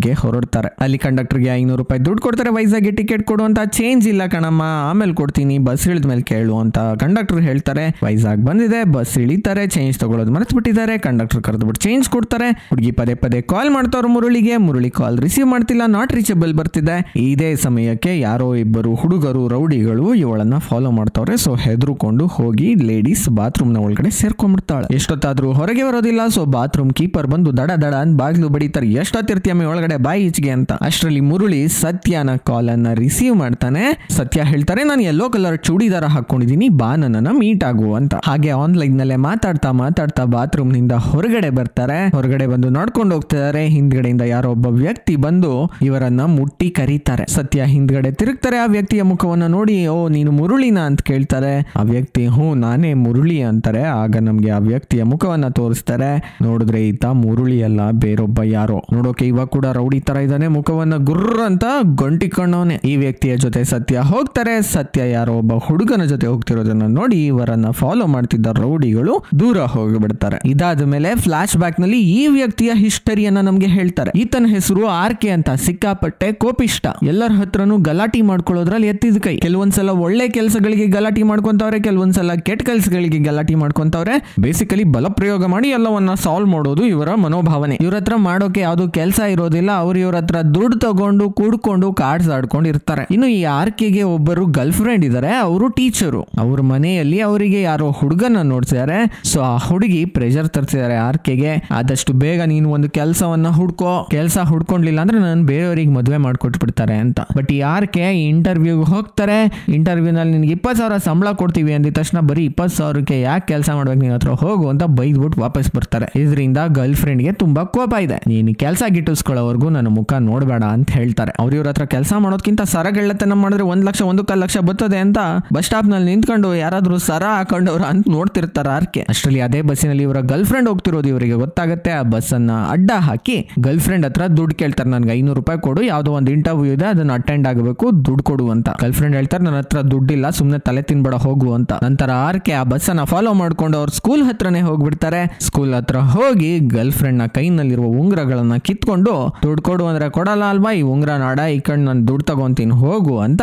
ಗೆ ಹೊರಡ್ತಾರೆ ಅಲ್ಲಿ ಕಂಡಕ್ಟರ್ ಗೆ ಐನೂರು ರೂಪಾಯಿ ದುಡ್ಡು ಕೊಡ್ತಾರೆ ಗೆ ಟಿಕೆಟ್ ಕೊಡುವಂತ ಚೇಂಜ್ ಇಲ್ಲ ಕಣಮ್ಮ ಆಮೇಲೆ ಕೊಡ್ತೀನಿ ಬಸ್ ಇಳಿದ್ಮೇಲೆ ಮೇಲೆ ಕೇಳು ಅಂತ ಕಂಡಕ್ಟರ್ ಹೇಳ್ತಾರೆ ವೈಜಾಗ್ ಬಂದಿದೆ ಬಸ್ ಇಳಿತಾರೆ ಚೇಂಜ್ ತಗೊಳ್ಳೋದು ಮರೆತು ಬಿಟ್ಟಿದ್ದಾರೆ ಕಂಡಕ್ಟರ್ ಬಿಟ್ಟು ಚೇಂಜ್ ಕೊಡ್ತಾರೆ ಹುಡುಗಿ ಪದೇ ಪದೇ ಕಾಲ್ ಮಾಡ್ತಾರ ಮುರುಳಿಗೆ ಮುರುಳಿ ಕಾಲ್ ರಿಸೀವ್ ಮಾಡ್ತಿಲ್ಲ ನಾಟ್ ರೀಚಬಲ್ ಬರ್ತಿದೆ ಇದೇ ಸಮಯಕ್ಕೆ ಯಾರೋ ಇಬ್ಬರು ಹುಡುಗರು ರೌಡಿಗಳು ಇವಳನ್ನ ಫಾಲೋ ಮಾಡ್ತಾವ್ರೆ ಸೊ ಹೆದ್ರುಕೊಂಡು ಹೋಗಿ ಲೇಡೀಸ್ ಬಾತ್ರೂಮ್ ನ ಒಳಗಡೆ ಸೇರ್ಕೊಂಡ್ಬಿಡ್ತಾಳೆ ಎಷ್ಟೊತ್ತಾದ್ರೂ ಹೊರಗೆ ಬರೋದಿಲ್ಲ ಸೊ ಬಾತ್ರೂಮ್ ಕೀಪರ್ ಬಂದು ದಡ ದಡ ಅಂತ ಬಾಗಿಲು ಬಡಿತಾರೆ ಎಷ್ಟೊತ್ತಿರ್ತಿಯಮ್ಮ ಒಳಗಡೆ ಬಾಯಿ ಈಚೆಗೆ ಅಂತ ಅಷ್ಟರಲ್ಲಿ ಮುರುಳಿ ಸತ್ಯನ ಕಾಲ್ ಅನ್ನ ರಿಸೀವ್ ಮಾಡ್ತಾನೆ ಸತ್ಯ ಹೇಳ್ತಾರೆ ನಾನು ಯೆಲ್ಲೋ ಕಲರ್ ಚೂಡಿದಾರ ಹಾಕೊಂಡಿದ್ದೀನಿ ಬಾ ನನ್ನ ಮೀಟ್ ಆಗು ಅಂತ ಹಾಗೆ ಆನ್ಲೈನ್ ನಲ್ಲೇ ಮಾತಾಡ್ತಾ ಮಾತಾಡ್ತಾ ಬಾತ್ರೂಮ್ ನಿಂದ ಹೊರಗಡೆ ಬರ್ತಾರೆ ಹೊರಗಡೆ ಬಂದು ನಡ್ಕೊಂಡು ಹೋಗ್ತಿದ್ದಾರೆ ಹಿಂದ್ಗಡೆಯಿಂದ ಯಾರೋ ಒಬ್ಬ ವ್ಯಕ್ತಿ ಬಂದು ಇವರನ್ನ ಮುಟ್ಟಿ ಕರೀತಾರೆ ಸತ್ಯ ಹಿಂದ್ಗಡೆ ತಿರುಗ್ತಾರೆ ಆ ವ್ಯಕ್ತಿಯ ಮುಖವನ್ನ ನೋಡಿ ಓ ನೀನು ಮುರುಳಿನ ಅಂತ ಕೇಳ್ತಾರೆ ಆ ವ್ಯಕ್ತಿ ಹ್ಞೂ ನಾನೇ ಮುರುಳಿ ಅಂತಾರೆ ಆಗ ನಮ್ಗೆ ಆ ವ್ಯಕ್ತಿಯ ಮುಖವನ್ನ ತೋರಿಸ್ತಾರೆ ನೋಡಿದ್ರೆ ಈತ ಮುರುಳಿ ಅಲ್ಲ ಬೇರೊಬ್ಬ ಯಾರೋ ನೋಡೋಕೆ ಇವಾಗ ಕೂಡ ರೌಡಿ ತರ ಇದ್ದಾನೆ ಮುಖವನ್ನ ಗುರ್ರ ಅಂತ ಗಂಟಿಕೊಂಡವನೇ ಈ ವ್ಯಕ್ತಿಯ ಜೊತೆ ಸತ್ಯ ಹೋಗ್ತಾರೆ ಸತ್ಯ ಯಾರೋ ಒಬ್ಬ ಹುಡುಗನ ಜೊತೆ ಹೋಗ್ತಿರೋದನ್ನ ನೋಡಿ ಇವರನ್ನ ಫಾಲೋ ಮಾಡ್ತಿದ್ದ ರೌಡಿಗಳು ದೂರ ಹೋಗಿ ಹೋಗಿಬಿಡ್ತಾರೆ ಇದಾದ ಮೇಲೆ ಫ್ಲಾಶ್ ಬ್ಯಾಕ್ ನಲ್ಲಿ ಈ ವ್ಯಕ್ತಿಯ ಹಿಸ್ಟರಿಯನ್ನ ನಮ್ಗೆ ಹೇಳ್ತಾರೆ ಈತನ ಹೆಸರು ಆರ್ ಕೆ ಅಂತ ಸಿಕ್ಕಾಪಟ್ಟೆ ಕೋಪಿಷ್ಟ ಎಲ್ಲರ ಹತ್ರನೂ ಗಲಾಟಿ ಮಾಡ್ಕೊಳ್ಳೋದ್ರಲ್ಲಿ ಎತ್ತಿದ ಕೈ ಕೆಲವೊಂದ್ಸಲ ಒಳ್ಳೆ ಕೆಲಸಗಳಿಗೆ ಗಲಾಟಿ ಮಾಡ್ಕೊಂತವ್ರೆ ಕೆಲವೊಂದ್ಸಲ ಕೆಟ್ಟ ಕೆಲಸಗಳಿಗೆ ಗಲಾಟಿ ಮಾಡ್ಕೊಂತವ್ರೆ ಬೇಸಿಕಲಿ ಬಲ ಪ್ರಯೋಗ ಮಾಡಿ ಎಲ್ಲವನ್ನ ಸಾಲ್ವ್ ಮಾಡೋದು ಇವರ ಮನೋಭಾವನೆ ಇವ್ರ ಹತ್ರ ಮಾಡೋಕೆ ಯಾವ್ದು ಕೆಲಸ ಇರೋದಿಲ್ಲ ಅವ್ರು ಇವ್ರ ಹತ್ರ ದುಡ್ಡು ತಗೊಂಡು ಕೂಡ್ಕೊಂಡು ಕಾರ್ಡ್ಸ್ ಆಡ್ಕೊಂಡು ಇರ್ತಾರೆ ಇನ್ನು ಈ ಆರ್ ಕೆಗೆ ಒಬ್ಬರು ಗರ್ಲ್ ಫ್ರೆಂಡ್ ಇದಾರೆ ಅವರು ಟೀಚರು ಅವ್ರ ಮನೆಯಲ್ಲಿ ಅವರಿಗೆ ಯಾರೋ ಹುಡುಗನ ನೋಡ್ಸಿದ್ದಾರೆ ಸೊ ಆ ಹುಡುಗಿ ಪ್ರೆಷರ್ ತರ್ತಿದ್ದಾರೆ ಆರ್ ಕೆಗೆ ಆದಷ್ಟು ಬೇಗ ನೀನು ಒಂದು ಕೆಲಸವನ್ನ ಹುಡ್ಕೋ ಕೆಲಸ ಹುಡ್ಕೊಂಡ್ಲಿಲ್ಲ ಅಂದ್ರೆ ನಾನು ಬೇರೆಯವರಿಗೆ ಮದುವೆ ಮಾಡ್ಕೊಟ್ಬಿಡ್ತಾರೆ ಅಂತ ಬಟ್ ಈ ಆರ್ ಕೆ ಇಂಟರ್ವ್ಯೂಗೆ ಹೋಗ್ತಾರೆ ಇಂಟರ್ವ್ಯೂ ನಲ್ಲಿ ನಿನ್ಗೆ ಇಪ್ಪತ್ತು ಸಾವಿರ ಸಂಬಳ ಕೊಡ್ತೀವಿ ಅಂದಿದ ತಕ್ಷಣ ಬರೀ ಇಪ್ಪತ್ತು ಸಾವಿರಕ್ಕೆ ಯಾಕೆ ಕೆಲಸ ಮಾಡ್ಬೇಕು ನೀನ್ ಹತ್ರ ಹೋಗು ಅಂತ ಬೈದ್ಬಿಟ್ಟು ವಾಪಸ್ ಬರ್ತಾರೆ ಇದರಿಂದ ಗರ್ಲ್ ಫ್ರೆಂಡ್ ಗೆ ತುಂಬಾ ಕೋಪ ಇದೆ ನೀನು ಕೆಲಸ ಗಿಟ್ಟಿಸ್ಕೊಳ್ಳೋವರೆಗೂ ನನ್ನ ಮುಖ ನೋಡಬೇಡ ಅಂತ ಹೇಳ್ತಾರೆ ಅವ್ರ ಇವ್ರ ಹತ್ರ ಕೆಲಸ ಮಾಡೋದಕ್ಕಿಂತ ಸರಗೆಳ್ಳತನ ಮಾಡಿದ್ರೆ ಒಂದ್ ಲಕ್ಷ ಒಂದು ಕಲ್ ಲಕ್ಷ ಬರ್ತದೆ ಅಂತ ಬಸ್ ಸ್ಟಾಪ್ ನಲ್ಲಿ ನಿಂತ್ಕೊಂಡು ಯಾರಾದ್ರೂ ಸರ ಹಾಕೊಂಡವ್ರ ಅಂತ ನೋಡ್ತಿರ್ತಾರೆ ಆರ್ಕೆ ಅಷ್ಟರಲ್ಲಿ ಅದೇ ಬಸ್ಸಿನಲ್ಲಿ ಇವರ ಗರ್ಲ್ ಫ್ರೆಂಡ್ ಹೋಗ್ತಿರೋದು ಇವರಿಗೆ ಗೊತ್ತಾಗುತ್ತೆ ಆ ಬಸ್ಸನ್ನು ಅಡ್ಡ ಹಾಕಿ ಗರ್ಲ್ ಫ್ರೆಂಡ್ ಹತ್ರ ದುಡ್ಡು ಕೇಳ್ತಾರೆ ನನ್ಗೆ ಐನೂರು ರೂಪಾಯಿ ಕೊಡು ಯಾವುದೋ ಒಂದು ಇಂಟರ್ವ್ಯೂ ಇದೆ ಅದನ್ನ ಅಟೆಂಡ್ ಆಗಬೇಕು ದುಡ್ಡು ಕೊಡು ಅಂತ ಗರ್ಲ್ ಫ್ರೆಂಡ್ ಹೇಳ್ತಾರೆ ನನ್ನ ಹತ್ರ ದುಡ್ಡಿಲ್ಲ ಸುಮ್ಮನೆ ತಲೆ ತಿನ್ಬೇಡ ಹೋಗು ಅಂತ ನಂತರ ಆರ್ಕೆ ಕೆ ಆ ಬಸ್ಸನ್ನು ಫಾಲೋ ಮಾಡ್ಕೊಂಡು ಅವ್ರ ಸ್ಕೂಲ್ ಹತ್ರನೇ ಹೋಗ್ಬಿಡ್ತಾರೆ ಸ್ಕೂಲ್ ಹತ್ರ ಹೋಗಿ ಗರ್ಲ್ ಫ್ರೆಂಡ್ ನ ಕೈನಲ್ಲಿರುವ ಉಂಗ್ರಗಳನ್ನ ಕಿತ್ಕೊಂಡು ದುಡ್ಡು ಕೊಡು ಅಂದ್ರೆ ಕೊಡಲ್ಲ ಅಲ್ವಾ ಈ ಉಂಗ್ರ ನಾಡ ಈ ಕಣ್ಣು ನಾನು ದುಡ್ಡು ತಗೊಂತೀನಿ ಹೋಗು ಅಂತ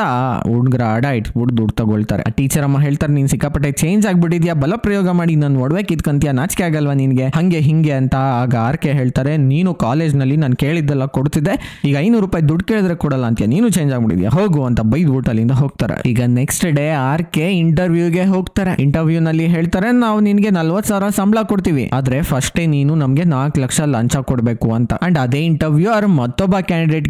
ಉಂಗ್ರ ಅಡ ಇಟ್ಬಿಟ್ಟು ದುಡ್ಡು ತಗೊಳ್ತಾರೆ ಆ ಟೀಚರ್ ಅಮ್ಮ ಹೇಳ್ತಾರೆ ನೀನ್ ಸಿಕ್ಕಾಪಟ್ಟೆ ಚೇಂಜ್ ಆಗ್ಬಿಟ್ಟಿದ್ಯಾ ಬಲ ಪ್ರಯೋಗ ಮಾಡಿ ನನ್ನ ಒಡವೆ ಕಿತ್ಕೊಂಡು ಮಾಡ್ಕೊಂತೀಯ ನಾಚಿಕೆ ಆಗಲ್ವಾ ನಿನಗೆ ಹಂಗೆ ಹಿಂಗೆ ಅಂತ ಆಗ ಆರ್ ಕೆ ಹೇಳ್ತಾರೆ ನೀನು ಕಾಲೇಜ್ ನಲ್ಲಿ ನಾನು ಕೇಳಿದ್ದೆಲ್ಲ ಕೊಡ್ತಿದ್ದೆ ಈಗ ಐನೂರು ರೂಪಾಯಿ ದುಡ್ಡು ಕೇಳಿದ್ರೆ ಕೊಡಲ್ಲ ಅಂತ ನೀನು ಚೇಂಜ್ ಆಗ್ಬಿಟ್ಟಿದ್ಯಾ ಹೋಗು ಅಂತ ಬೈದ್ಬಿಟ್ಟು ಅಲ್ಲಿಂದ ಹೋಗ್ತಾರೆ ಈಗ ನೆಕ್ಸ್ಟ್ ಡೇ ಆರ್ ಕೆ ಇಂಟರ್ವ್ಯೂಗೆ ಹೋಗ್ತಾರೆ ಇಂಟರ್ವ್ಯೂ ನಲ್ಲಿ ಹೇಳ್ತಾರೆ ನಾವು ನಿನಗೆ ನಲ್ವತ್ ಸಾವಿರ ಸಂಬಳ ಕೊಡ್ತೀವಿ ಆದ್ರೆ ಫಸ್ಟೇ ನೀನು ನಮಗೆ ನಾಲ್ಕು ಲಕ್ಷ ಲಂಚ ಕೊಡಬೇಕು ಅಂತ ಅಂಡ್ ಅದೇ ಇಂಟರ್ವ್ಯೂ ಅವ್ರ ಮತ್ತೊಬ್ಬ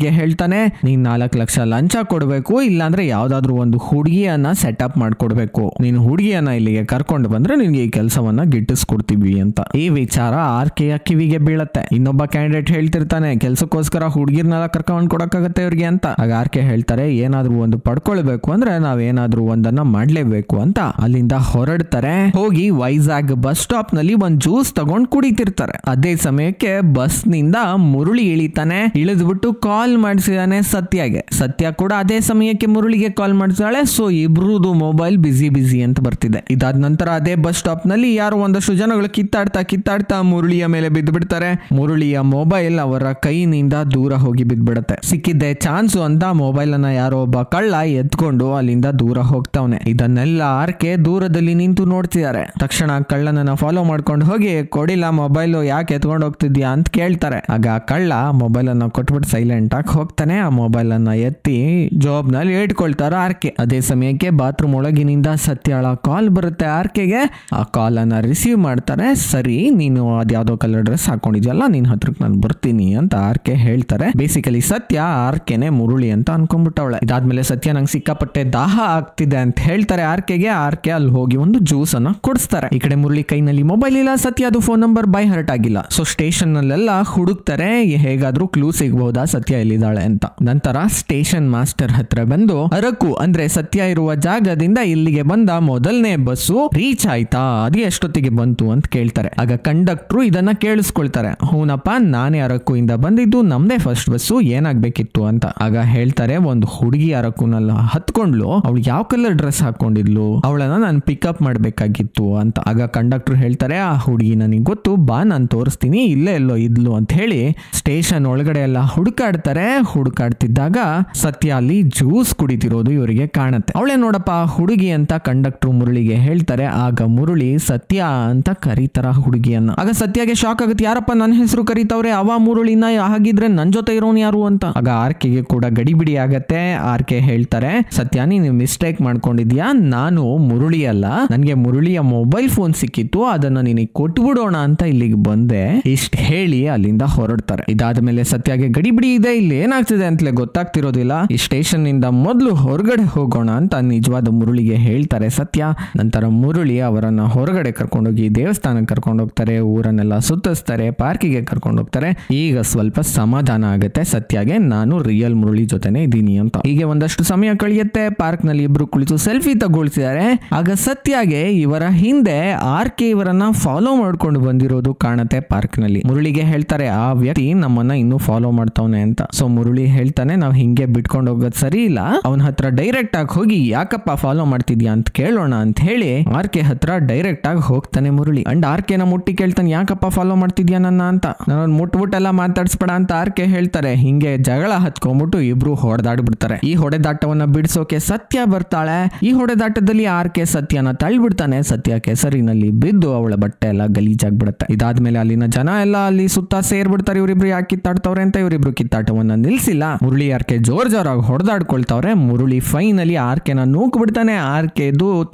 ಗೆ ಹೇಳ್ತಾನೆ ನೀನ್ ನಾಲ್ಕು ಲಕ್ಷ ಲಂಚ ಕೊಡಬೇಕು ಇಲ್ಲಾಂದ್ರೆ ಯಾವ್ದಾದ್ರು ಒಂದು ಹುಡುಗಿಯನ್ನ ಸೆಟ್ ಅಪ್ ಮಾಡ್ಕೊಡ್ಬೇಕು ನೀನು ಹುಡುಗಿಯನ್ನ ಇಲ್ಲಿಗೆ ಕರ್ಕೊಂಡು ಬಂದ್ರೆ ನಿನ್ಗೆ ಈ ಕೆಲಸವನ್ನ ಗಿಟ್ಟಿಸ್ಕೊ ಕೊಡ್ತೀವಿ ಅಂತ ಈ ವಿಚಾರ ಆರ್ ಕೆ ಕಿವಿಗೆ ಬೀಳತ್ತೆ ಇನ್ನೊಬ್ಬ ಕ್ಯಾಂಡಿಡೇಟ್ ಹೇಳ್ತಿರ್ತಾನೆ ಕೆಲಸಕ್ಕೋಸ್ಕರ ಹುಡುಗಿರ್ನೆಲ್ಲ ಕರ್ಕೊಂಡ್ ಕೊಡಕ್ಕಾಗತ್ತೆ ಇವ್ರಿಗೆ ಅಂತ ಆಗ ಆರ್ ಕೆ ಹೇಳ್ತಾರೆ ಏನಾದ್ರೂ ಒಂದು ಪಡ್ಕೊಳ್ಬೇಕು ಅಂದ್ರೆ ಏನಾದ್ರು ಒಂದನ್ನ ಮಾಡ್ಲೇಬೇಕು ಅಂತ ಅಲ್ಲಿಂದ ಹೊರಡ್ತಾರೆ ಹೋಗಿ ವೈಜಾಗ್ ಬಸ್ ಸ್ಟಾಪ್ ನಲ್ಲಿ ಒಂದ್ ಜ್ಯೂಸ್ ತಗೊಂಡ್ ಕುಡಿತಿರ್ತಾರೆ ಅದೇ ಸಮಯಕ್ಕೆ ಬಸ್ ನಿಂದ ಮುರುಳಿ ಇಳಿತಾನೆ ಇಳಿದ್ಬಿಟ್ಟು ಕಾಲ್ ಮಾಡಿಸಿದಾನೆ ಸತ್ಯಗೆ ಸತ್ಯ ಕೂಡ ಅದೇ ಸಮಯಕ್ಕೆ ಮುರುಳಿಗೆ ಕಾಲ್ ಮಾಡಿಸಿದಾಳೆ ಸೊ ಇಬ್ರುದು ಮೊಬೈಲ್ ಬಿಸಿ ಬಿಸಿ ಅಂತ ಬರ್ತಿದೆ ಇದಾದ ನಂತರ ಅದೇ ಬಸ್ ಸ್ಟಾಪ್ ನಲ್ಲಿ ಯಾರು ಒಂದಷ್ಟು ಸಾಕಷ್ಟು ಜನಗಳು ಕಿತ್ತಾಡ್ತಾ ಕಿತ್ತಾಡ್ತಾ ಮುರುಳಿಯ ಮೇಲೆ ಬಿದ್ದು ಬಿಡ್ತಾರೆ ಮುರುಳಿಯ ಮೊಬೈಲ್ ಅವರ ಕೈನಿಂದ ದೂರ ಹೋಗಿ ಬಿಡುತ್ತೆ ಸಿಕ್ಕಿದ್ದೆ ಚಾನ್ಸು ಅಂತ ಮೊಬೈಲ್ ಅನ್ನ ಯಾರೋ ಒಬ್ಬ ಕಳ್ಳ ಎತ್ಕೊಂಡು ಅಲ್ಲಿಂದ ದೂರ ಹೋಗ್ತಾವನೆ ಇದನ್ನೆಲ್ಲ ಆರ್ಕೆ ದೂರದಲ್ಲಿ ನಿಂತು ನೋಡ್ತಿದ್ದಾರೆ ತಕ್ಷಣ ಕಳ್ಳನನ್ನ ಫಾಲೋ ಮಾಡ್ಕೊಂಡು ಹೋಗಿ ಕೊಡಿಲ್ಲ ಮೊಬೈಲ್ ಯಾಕೆ ಎತ್ಕೊಂಡು ಹೋಗ್ತಿದ್ಯಾ ಅಂತ ಕೇಳ್ತಾರೆ ಆಗ ಕಳ್ಳ ಮೊಬೈಲ್ ಅನ್ನ ಕೊಟ್ಬಿಟ್ಟು ಸೈಲೆಂಟ್ ಆಗಿ ಹೋಗ್ತಾನೆ ಆ ಮೊಬೈಲ್ ಅನ್ನ ಎತ್ತಿ ಜಾಬ್ ನಲ್ಲಿ ಇಟ್ಕೊಳ್ತಾರ ಆರ್ಕೆ ಅದೇ ಸಮಯಕ್ಕೆ ಬಾತ್ರೂಮ್ ಒಳಗಿನಿಂದ ಸತ್ಯಾಳ ಕಾಲ್ ಬರುತ್ತೆ ಆರ್ಕೆಗೆ ಆ ಕಾಲ್ ಅನ್ನ ರಿಸೀವ್ ಮಾಡ್ತಾರೆ ಸರಿ ನೀನು ಅದ್ಯಾವುದೋ ಕಲರ್ ಡ್ರೆಸ್ ಹಾಕೊಂಡಿದ್ಯಲ್ಲ ನಿನ್ನ ಹತ್ರಕ್ಕೆ ನಾನು ಬರ್ತೀನಿ ಅಂತ ಆರ್ ಕೆ ಹೇಳ್ತಾರೆ ಬೇಸಿಕಲಿ ಸತ್ಯ ಆರ್ ಕೆನೆ ಮುರುಳಿ ಅಂತ ಅನ್ಕೊಂಡ್ಬಿಟ್ಟವಳೆ ಇದಾದ್ಮೇಲೆ ಸತ್ಯ ನಂಗೆ ಸಿಕ್ಕಾಪಟ್ಟೆ ದಾಹ ಆಗ್ತಿದೆ ಅಂತ ಹೇಳ್ತಾರೆ ಆರ್ ಕೆಗೆ ಆರ್ ಕೆ ಅಲ್ಲಿ ಹೋಗಿ ಒಂದು ಜ್ಯೂಸ್ ಅನ್ನ ಕೊಡಿಸ್ತಾರೆ ಈ ಕಡೆ ಮುರುಳಿ ಕೈನಲ್ಲಿ ಮೊಬೈಲ್ ಇಲ್ಲ ಸತ್ಯ ಅದು ಫೋನ್ ನಂಬರ್ ಬೈ ಹರ್ಟ್ ಆಗಿಲ್ಲ ಸೊ ಸ್ಟೇಷನ್ ನಲ್ಲೆಲ್ಲ ಹುಡುಕ್ತಾರೆ ಹೇಗಾದ್ರೂ ಕ್ಲೂ ಸಿಗಬಹುದಾ ಸತ್ಯ ಇಲ್ಲಿದ್ದಾಳೆ ಅಂತ ನಂತರ ಸ್ಟೇಷನ್ ಮಾಸ್ಟರ್ ಹತ್ರ ಬಂದು ಅರಕು ಅಂದ್ರೆ ಸತ್ಯ ಇರುವ ಜಾಗದಿಂದ ಇಲ್ಲಿಗೆ ಬಂದ ಮೊದಲನೇ ಬಸ್ಸು ರೀಚ್ ಆಯ್ತಾ ಅದು ಎಷ್ಟೊತ್ತಿಗೆ ಬಂದು ಬಂತು ಅಂತ ಕೇಳ್ತಾರೆ ಆಗ ಕಂಡಕ್ಟ್ರು ಇದನ್ನ ಕೇಳಿಸ್ಕೊಳ್ತಾರೆ ಹೂನಪ್ಪ ನಾನೇ ಇಂದ ಬಂದಿದ್ದು ನಮ್ದೇ ಫಸ್ಟ್ ಬಸ್ಸು ಏನಾಗ್ಬೇಕಿತ್ತು ಅಂತ ಆಗ ಹೇಳ್ತಾರೆ ಒಂದು ಹುಡುಗಿ ಅರಕುನಲ್ಲಿ ಹತ್ಕೊಂಡ್ಲು ಅವಳು ಯಾವ ಕಲರ್ ಡ್ರೆಸ್ ಹಾಕೊಂಡಿದ್ಲು ಅವಳನ್ನ ನಾನು ಪಿಕ್ಅಪ್ ಮಾಡ್ಬೇಕಾಗಿತ್ತು ಅಂತ ಆಗ ಕಂಡಕ್ಟರ್ ಹೇಳ್ತಾರೆ ಆ ಹುಡುಗಿ ನನಗೆ ಗೊತ್ತು ಬಾ ನಾನು ತೋರಿಸ್ತೀನಿ ಇಲ್ಲೇ ಎಲ್ಲೋ ಇದ್ಲು ಅಂತ ಹೇಳಿ ಸ್ಟೇಷನ್ ಒಳಗಡೆ ಎಲ್ಲ ಹುಡುಕಾಡ್ತಾರೆ ಹುಡುಕಾಡ್ತಿದ್ದಾಗ ಸತ್ಯ ಅಲ್ಲಿ ಜ್ಯೂಸ್ ಕುಡಿತಿರೋದು ಇವರಿಗೆ ಕಾಣುತ್ತೆ ಅವಳೇ ನೋಡಪ್ಪ ಹುಡುಗಿ ಅಂತ ಕಂಡಕ್ಟರ್ ಮುರುಳಿಗೆ ಹೇಳ್ತಾರೆ ಆಗ ಮುರುಳಿ ಸತ್ಯ ಅಂತ ಕರೀತಾರ ಹುಡುಗಿಯನ್ನ ಆಗ ಸತ್ಯಾಗೆ ಶಾಕ್ ಆಗುತ್ತೆ ಯಾರಪ್ಪ ನನ್ನ ಹೆಸರು ಕರೀತಾವ್ರೆ ಅವ ಮುರುಳಿನ ಹಾಗಿದ್ರೆ ನನ್ ಜೊತೆ ಇರೋನ್ ಯಾರು ಅಂತ ಆಗ ಆರ್ಕೆಗೆ ಕೂಡ ಗಡಿಬಿಡಿ ಆಗತ್ತೆ ಆರ್ಕೆ ಹೇಳ್ತಾರೆ ಸತ್ಯ ನೀನು ಮಿಸ್ಟೇಕ್ ಮಾಡ್ಕೊಂಡಿದ್ಯಾ ನಾನು ಮುರುಳಿ ಅಲ್ಲ ನನ್ಗೆ ಮುರುಳಿಯ ಮೊಬೈಲ್ ಫೋನ್ ಸಿಕ್ಕಿತ್ತು ಅದನ್ನ ನಿನಗೆ ಕೊಟ್ಬಿಡೋಣ ಅಂತ ಇಲ್ಲಿಗೆ ಬಂದೆ ಇಷ್ಟ ಹೇಳಿ ಅಲ್ಲಿಂದ ಹೊರಡ್ತಾರೆ ಇದಾದ ಮೇಲೆ ಸತ್ಯಾಗೆ ಗಡಿಬಿಡಿ ಇದೆ ಇಲ್ಲಿ ಏನಾಗ್ತಿದೆ ಅಂತಲೇ ಗೊತ್ತಾಗ್ತಿರೋದಿಲ್ಲ ಈ ಸ್ಟೇಷನ್ ಇಂದ ಮೊದಲು ಹೊರಗಡೆ ಹೋಗೋಣ ಅಂತ ನಿಜವಾದ ಮುರುಳಿಗೆ ಹೇಳ್ತಾರೆ ಸತ್ಯ ನಂತರ ಮುರುಳಿ ಅವರನ್ನ ಹೊರಗಡೆ ಕರ್ಕೊಂಡೋಗಿ ದೇವಸ್ಥಾನಕ್ಕೆ ಕರ್ಕೊಂಡು ಹೋಗ್ತಾರೆ ಊರನ್ನೆಲ್ಲ ಸುತ್ತಿಸ್ತಾರೆ ಪಾರ್ಕಿಗೆ ಕರ್ಕೊಂಡು ಹೋಗ್ತಾರೆ ಈಗ ಸ್ವಲ್ಪ ಸಮಾಧಾನ ಆಗುತ್ತೆ ಸತ್ಯಾಗೆ ನಾನು ರಿಯಲ್ ಮುರಳಿ ಜೊತೆನೆ ಇದ್ದೀನಿ ಅಂತ ಹೀಗೆ ಒಂದಷ್ಟು ಸಮಯ ಕಳೆಯುತ್ತೆ ಪಾರ್ಕ್ ನಲ್ಲಿ ಇಬ್ರು ಕುಳಿತು ಸೆಲ್ಫಿ ತಗೊಳ್ತಿದ್ದಾರೆ ಆಗ ಸತ್ಯಾಗೆ ಇವರ ಹಿಂದೆ ಆರ್ ಕೆ ಇವರನ್ನ ಫಾಲೋ ಮಾಡ್ಕೊಂಡು ಬಂದಿರೋದು ಕಾಣುತ್ತೆ ಪಾರ್ಕ್ ನಲ್ಲಿ ಮುರಳಿಗೆ ಹೇಳ್ತಾರೆ ಆ ವ್ಯಕ್ತಿ ನಮ್ಮನ್ನ ಇನ್ನು ಫಾಲೋ ಮಾಡ್ತಾವನೆ ಅಂತ ಸೊ ಮುರುಳಿ ಹೇಳ್ತಾನೆ ನಾವು ಹಿಂಗೆ ಬಿಟ್ಕೊಂಡು ಹೋಗೋದು ಸರಿ ಇಲ್ಲ ಅವನ ಹತ್ರ ಡೈರೆಕ್ಟ್ ಆಗಿ ಹೋಗಿ ಯಾಕಪ್ಪ ಫಾಲೋ ಮಾಡ್ತಿದ್ಯಾ ಅಂತ ಕೇಳೋಣ ಅಂತ ಹೇಳಿ ಆರ್ ಕೆ ಹತ್ರ ಡೈರೆಕ್ಟ್ ಆಗಿ ಹೋಗ್ತಾನೆ ಮುರುಳಿ ಅಂಡ್ ಆರ್ ಕೆನ ಮುಟ್ಟಿ ಕೇಳ್ತಾನೆ ಯಾಕಪ್ಪ ಫಾಲೋ ಮಾಡ್ತಿದ್ಯಾ ನನ್ನ ಅಂತ ನಾನು ಮುಟ್ಬಿಟ್ಟೆಲ್ಲ ಮಾತಾಡ್ಸ್ಬೇಡ ಅಂತ ಆರ್ ಕೆ ಹೇಳ್ತಾರೆ ಹಿಂಗೆ ಜಗಳ ಹತ್ಕೊಂಡ್ಬಿಟ್ಟು ಇಬ್ರು ಹೊಡೆದಾಡ್ಬಿಡ್ತಾರೆ ಈ ಹೊಡೆದಾಟವನ್ನ ಬಿಡಿಸೋಕೆ ಸತ್ಯ ಬರ್ತಾಳೆ ಈ ಹೊಡೆದಾಟದಲ್ಲಿ ಆರ್ ಕೆ ಸತ್ಯನ ತಳ್ಳಿಬಿಡ್ತಾನೆ ಸತ್ಯ ಕೆಸರಿನಲ್ಲಿ ಬಿದ್ದು ಅವಳ ಬಟ್ಟೆ ಎಲ್ಲ ಗಲೀಜಾಗ್ಬಿಡುತ್ತೆ ಇದಾದ್ಮೇಲೆ ಅಲ್ಲಿನ ಜನ ಎಲ್ಲ ಅಲ್ಲಿ ಸುತ್ತ ಸೇರ್ಬಿಡ್ತಾರೆ ಇವರಿಬ್ರು ಯಾಕೆ ಕಿತ್ತಾಡ್ತವ್ರೆ ಅಂತ ಇವರಿಬ್ರು ಕಿತ್ತಾಟವನ್ನ ನಿಲ್ಸಿಲ್ಲ ಮುರುಳಿ ಆರ್ ಕೆ ಜೋರ್ ಜೋರಾಗಿ ಹೊಡೆದಾಡ್ಕೊಳ್ತಾವ್ರೆ ಮುರಳಿ ಫೈನಲಿ ಆರ್ ಕೆನ ನೂಕ್ ಬಿಡ್ತಾನೆ ಆರ್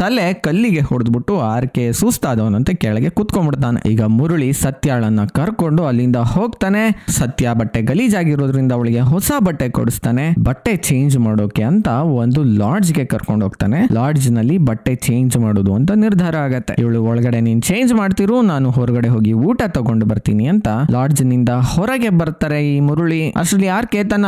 ತಲೆ ಕಲ್ಲಿಗೆ ಹೊಡೆದ್ಬಿಟ್ಟು ಆರ್ ಕೆ ಸುಸ್ತಾದವನಂತೆ ಕೆಳಗೆ ಕುತ್ಕೊಂಡ್ಬಿಡ್ತಾನೆ ಈಗ ಮುರುಳಿ ಸತ್ಯಾಳನ್ನ ಕರ್ಕೊಂಡು ಅಲ್ಲಿಂದ ಹೋಗ್ತಾನೆ ಸತ್ಯ ಬಟ್ಟೆ ಗಲೀಜಾಗಿರೋದ್ರಿಂದ ಅವಳಿಗೆ ಹೊಸ ಬಟ್ಟೆ ಕೊಡಿಸ್ತಾನೆ ಬಟ್ಟೆ ಚೇಂಜ್ ಮಾಡೋಕೆ ಅಂತ ಒಂದು ಲಾಡ್ಜ್ ಗೆ ಕರ್ಕೊಂಡು ಹೋಗ್ತಾನೆ ಲಾಡ್ಜ್ ನಲ್ಲಿ ಬಟ್ಟೆ ಚೇಂಜ್ ಮಾಡೋದು ಅಂತ ನಿರ್ಧಾರ ಆಗತ್ತೆ ಇವಳು ಒಳಗಡೆ ನೀನ್ ಚೇಂಜ್ ಮಾಡ್ತಿರು ನಾನು ಹೊರಗಡೆ ಹೋಗಿ ಊಟ ತಗೊಂಡು ಬರ್ತೀನಿ ಅಂತ ಲಾಡ್ಜ್ ನಿಂದ ಹೊರಗೆ ಬರ್ತಾರೆ ಈ ಮುರುಳಿ ಅಷ್ಟರಲ್ಲಿ ಯಾರಕ್ಕೆ ತನ್ನ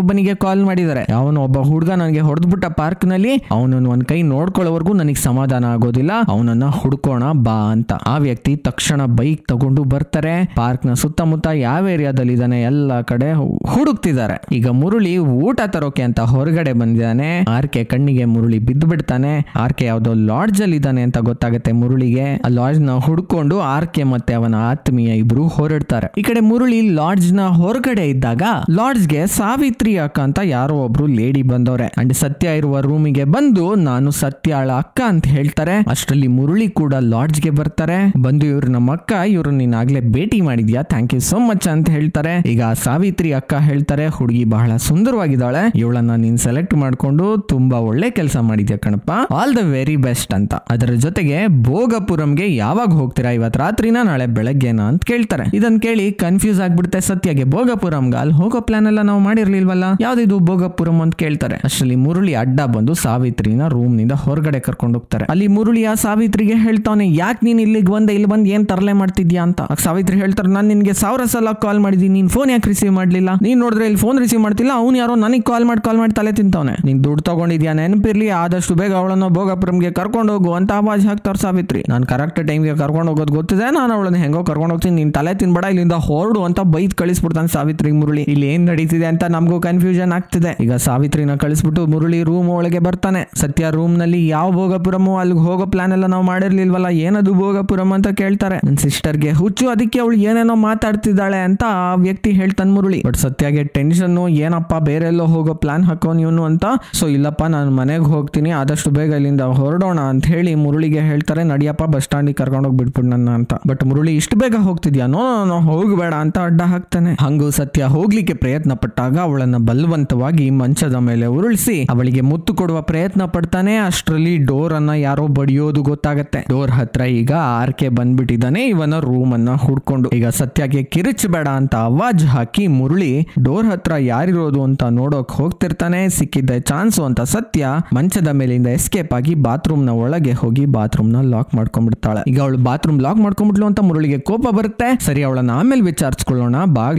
ಒಬ್ಬನಿಗೆ ಕಾಲ್ ಮಾಡಿದ್ದಾರೆ ಅವನು ಒಬ್ಬ ಹುಡುಗ ನನಗೆ ಹೊಡೆದ್ಬಿಟ್ಟ ಪಾರ್ಕ್ ನಲ್ಲಿ ಅವನನ್ನು ಒಂದ್ ಕೈ ನೋಡ್ಕೊಳ್ಳೋವರೆಗೂ ನನಗೆ ಸಮಾಧಾನ ಆಗೋದಿಲ್ಲ ಅವನನ್ನ ಹುಡ್ಕೋಣ ಬಾ ಅಂತ ಆ ವ್ಯಕ್ತಿ ತಕ್ಷಣ ಬೈಕ್ ತಗೊಂಡು ಬರ್ತಾರೆ ಪಾರ್ಕ್ ನ ಸುತ್ತಮುತ್ತ ಯಾವ ಏರಿಯಾದಲ್ಲಿ ಇದಾನೆ ಎಲ್ಲ ಕಡೆ ಹುಡುಕ್ತಿದ್ದಾರೆ ಈಗ ಮುರುಳಿ ಊಟ ತರೋಕೆ ಅಂತ ಹೊರಗಡೆ ಬಂದಿದ್ದಾನೆ ಆರ್ ಕೆ ಕಣ್ಣಿಗೆ ಮುರುಳಿ ಬಿದ್ದು ಬಿಡ್ತಾನೆ ಆರ್ ಕೆ ಯಾವ್ದೋ ಲಾಡ್ಜ್ ಅಲ್ಲಿ ಇದ್ದಾನೆ ಅಂತ ಗೊತ್ತಾಗುತ್ತೆ ಮುರುಳಿಗೆ ಆ ಲಾಡ್ಜ್ ನ ಹುಡ್ಕೊಂಡು ಆರ್ ಕೆ ಮತ್ತೆ ಅವನ ಆತ್ಮೀಯ ಇಬ್ರು ಹೊರಡ್ತಾರೆ ಈ ಕಡೆ ಮುರುಳಿ ಲಾಡ್ಜ್ ನ ಹೊರಗಡೆ ಇದ್ದಾಗ ಲಾಡ್ಜ್ ಗೆ ಸಾವಿತ್ರಿ ಅಕ್ಕ ಅಂತ ಯಾರೋ ಒಬ್ರು ಲೇಡಿ ಬಂದವ್ರೆ ಅಂಡ್ ಸತ್ಯ ಇರುವ ರೂಮಿಗೆ ಬಂದು ನಾನು ಸತ್ಯಾಳ ಅಕ್ಕ ಅಂತ ಹೇಳ್ತಾರೆ ಅಷ್ಟರಲ್ಲಿ ಮುರುಳಿ ಕೂಡ ಲಾಡ್ಜ್ ಗೆ ಬರ್ತಾರೆ ಬಂದು ಇವ್ರ ನಮ್ಮ ಅಕ್ಕ ಇವ್ರು ಆಗ್ಲೇ ಭೇಟಿ ಮಾಡಿದ್ಯಾ ಥ್ಯಾಂಕ್ ಯು ಸೋ ಮಚ್ ಅಂತ ಹೇಳ್ತಾರೆ ಈಗ ಸಾವಿತ್ರಿ ಅಕ್ಕ ಹೇಳ್ತಾರೆ ಹುಡುಗಿ ಬಹಳ ಸುಂದರವಾಗಿದ್ದಾಳೆ ಇವಳನ್ನ ನೀನ್ ಸೆಲೆಕ್ಟ್ ಮಾಡ್ಕೊಂಡು ತುಂಬಾ ಒಳ್ಳೆ ಕೆಲಸ ಮಾಡಿದ್ಯಾ ಕಣಪ್ಪ ಆಲ್ ದ ವೆರಿ ಬೆಸ್ಟ್ ಅಂತ ಅದರ ಜೊತೆಗೆ ಭೋಗಪುರಂಗೆ ಯಾವಾಗ ಹೋಗ್ತೀರಾ ಇವತ್ ರಾತ್ರಿನ ನಾಳೆ ಬೆಳಗ್ಗೆನ ಅಂತ ಕೇಳ್ತಾರೆ ಇದನ್ ಕೇಳಿ ಕನ್ಫ್ಯೂಸ್ ಆಗ್ಬಿಡುತ್ತೆ ಸತ್ಯಗೆ ಭೋಗಪುರಂಗೆ ಅಲ್ಲಿ ಹೋಗೋ ಪ್ಲಾನ್ ಎಲ್ಲ ನಾವು ಮಾಡಿರ್ಲಿಲ್ವಲ್ಲ ಯಾವ್ದಿದು ಭೋಗಪುರಂ ಅಂತ ಕೇಳ್ತಾರೆ ಅಷ್ಟರಲ್ಲಿ ಮುರುಳಿ ಅಡ್ಡ ಬಂದು ಸಾವಿತ್ರಿನ ರೂಮ್ ನಿಂದ ಹೊರಗಡೆ ಕರ್ಕೊಂಡು ಹೋಗ್ತಾರೆ ಅಲ್ಲಿ ಮುರುಳಿ ಆ ಸಾವಿತ್ರಿಗೆ ಹೇಳ್ತಾನೆ ಯಾಕೆ ನೀನು ಇಲ್ಲಿಗೆ ಬಂದೆ ಇಲ್ಲಿ ಬಂದು ಏನು ತರಲೆ ಮಾಡ್ತಿದ್ಯಾ ಅಂತ ಸಾವಿತ್ರಿ ಹೇಳ್ತಾರೆ ನಾನು ನಿನಗೆ ಸಾವಿರ ಸಲ ಕಾಲ್ ಮಾಡಿದೀನಿ ನೀನು ಫೋನ್ ಯಾಕೆ ರಿಸೀವ್ ಮಾಡಲಿಲ್ಲ ನೀನು ನೋಡಿದ್ರೆ ಇಲ್ಲಿ ಫೋನ್ ರಿಸೀವ್ ಮಾಡ್ತಿಲ್ಲ ಅವ್ನು ಯಾರೋ ನನಗೆ ಕಾಲ್ ಮಾಡಿ ಕಾಲ್ ಮಾಡಿ ತಲೆ ತಿಂತವನೆ ನೀನು ದುಡ್ಡು ತಗೊಂಡಿದ್ಯಾ ನೆನಪಿರ್ಲಿ ಆದಷ್ಟು ಬೇಗ ಅವಳನ್ನು ಭೋಗಪುರಮ್ಗೆ ಕರ್ಕೊಂಡು ಹೋಗು ಅಂತ ಆವಾಜ್ ಹಾಕ್ತಾರೆ ಸಾವಿತ್ರಿ ನಾನು ಕರೆಕ್ಟ್ ಟೈಮ್ಗೆ ಕರ್ಕೊಂಡು ಹೋಗೋದು ಗೊತ್ತಿದೆ ನಾನು ಅವಳನ್ನ ಹೆಂಗೋ ಕರ್ಕೊಂಡು ಹೋಗ್ತೀನಿ ನೀನು ತಲೆ ತಿನ್ಬೇಡ ಇಲ್ಲಿಂದ ಹೊರಡು ಅಂತ ಬೈದ್ ಕಳಿಸ್ಬಿಡ್ತಾನೆ ಸಾವಿತ್ರಿ ಮುರಳಿ ಇಲ್ಲಿ ಏನ್ ನಡೀತಿದೆ ಅಂತ ನಮಗೂ ಕನ್ಫ್ಯೂಷನ್ ಆಗ್ತಿದೆ ಈಗ ಸಾವಿತ್ರಿನ ಕಳಿಸ್ಬಿಟ್ಟು ಮುರಳಿ ರೂಮ್ ಒಳಗೆ ಬರ್ತಾನೆ ಸತ್ಯ ರೂಮ್ ನಲ್ಲಿ ಯಾವ ಭೋಗಪುರಮು ಅಲ್ಲಿಗೆ ಹೋಗೋ ಪ್ಲಾನ್ ಎಲ್ಲ ನಾವು ಮಾಡಿರ್ಲಿಲ್ವಲ್ಲ ಏನದು ಭೋಗಪುರಂ ಅಂತ ಕೇಳ್ತಾರೆ ನನ್ನ ಸಿಸ್ಟರ್ಗೆ ಹುಚ್ಚು ಅದಕ್ಕೆ ಅವಳು ಏನೇನೋ ಮಾತಾಡ್ತಿದ್ದಾಳೆ ಅಂತ ಆ ವ್ಯಕ್ತಿ ಹೇಳ್ತಾನೆ ಮುರುಳಿ ಬಟ್ ಸತ್ಯಾಗೆ ಟೆನ್ಷನ್ ಏನಪ್ಪ ಬೇರೆ ಎಲ್ಲೋ ಹೋಗೋ ಪ್ಲಾನ್ ಹಾಕೋನ್ ಇವನು ಅಂತ ಸೊ ಇಲ್ಲಪ್ಪ ನಾನು ಮನೆಗೆ ಹೋಗ್ತೀನಿ ಆದಷ್ಟು ಬೇಗ ಇಲ್ಲಿಂದ ಹೊರಡೋಣ ಅಂತ ಹೇಳಿ ಮುರುಳಿಗೆ ಹೇಳ್ತಾರೆ ನಡಿಯಪ್ಪ ಬಸ್ ಸ್ಟ್ಯಾಂಡಿಗೆ ಕರ್ಕೊಂಡೋಗಿ ಬಿಟ್ಬಿಡ್ ನನ್ನ ಅಂತ ಬಟ್ ಮುರುಳಿ ಇಷ್ಟು ಬೇಗ ಹೋಗ್ತಿದ್ಯಾ ನೋ ನೋ ಹೋಗ್ಬೇಡ ಅಂತ ಅಡ್ಡ ಹಾಕ್ತಾನೆ ಹಂಗು ಸತ್ಯ ಹೋಗ್ಲಿಕ್ಕೆ ಪ್ರಯತ್ನ ಪಟ್ಟಾಗ ಅವಳನ್ನ ಬಲವಂತವಾಗಿ ಮಂಚದ ಮೇಲೆ ಉರುಳಿಸಿ ಅವಳಿಗೆ ಮುತ್ತು ಕೊಡುವ ಪ್ರಯತ್ನ ಪಡ್ತಾನೆ ಅಷ್ಟರಲ್ಲಿ ಡೋರ್ ಅನ್ನ ಯಾರೋ ಬಡಿಯೋದು ಗೊತ್ತಾಗತ್ತೆ ಡೋರ್ ಹತ್ರ ಈ ಈಗ ಆರ್ ಕೆ ಬಂದ್ಬಿಟ್ಟಿದ್ದಾನೆ ಇವನ ರೂಮ್ ಅನ್ನ ಹುಡ್ಕೊಂಡು ಈಗ ಸತ್ಯಕ್ಕೆ ಬೇಡ ಅಂತ ಅವಾಜ್ ಹಾಕಿ ಮುರುಳಿ ಡೋರ್ ಹತ್ರ ಯಾರಿರೋದು ಅಂತ ನೋಡೋಕ್ ಹೋಗ್ತಿರ್ತಾನೆ ಸಿಕ್ಕಿದ್ದ ಚಾನ್ಸ್ ಅಂತ ಸತ್ಯ ಮಂಚದ ಮೇಲಿಂದ ಎಸ್ಕೇಪ್ ಆಗಿ ಬಾತ್ರೂಮ್ ನ ಒಳಗೆ ಹೋಗಿ ಬಾತ್ರೂಮ್ ನ ಲಾಕ್ ಮಾಡ್ಕೊಂಡ್ಬಿಡ್ತಾಳೆ ಈಗ ಅವಳು ಬಾತ್ರೂಮ್ ಲಾಕ್ ಮಾಡ್ಕೊಂಡ್ಬಿಟ್ಲು ಅಂತ ಮುರುಳಿಗೆ ಕೋಪ ಬರುತ್ತೆ ಸರಿ ಅವಳನ್ನ ಆಮೇಲೆ ವಿಚಾರಿಸ್ಕೊಳ್ಳೋಣ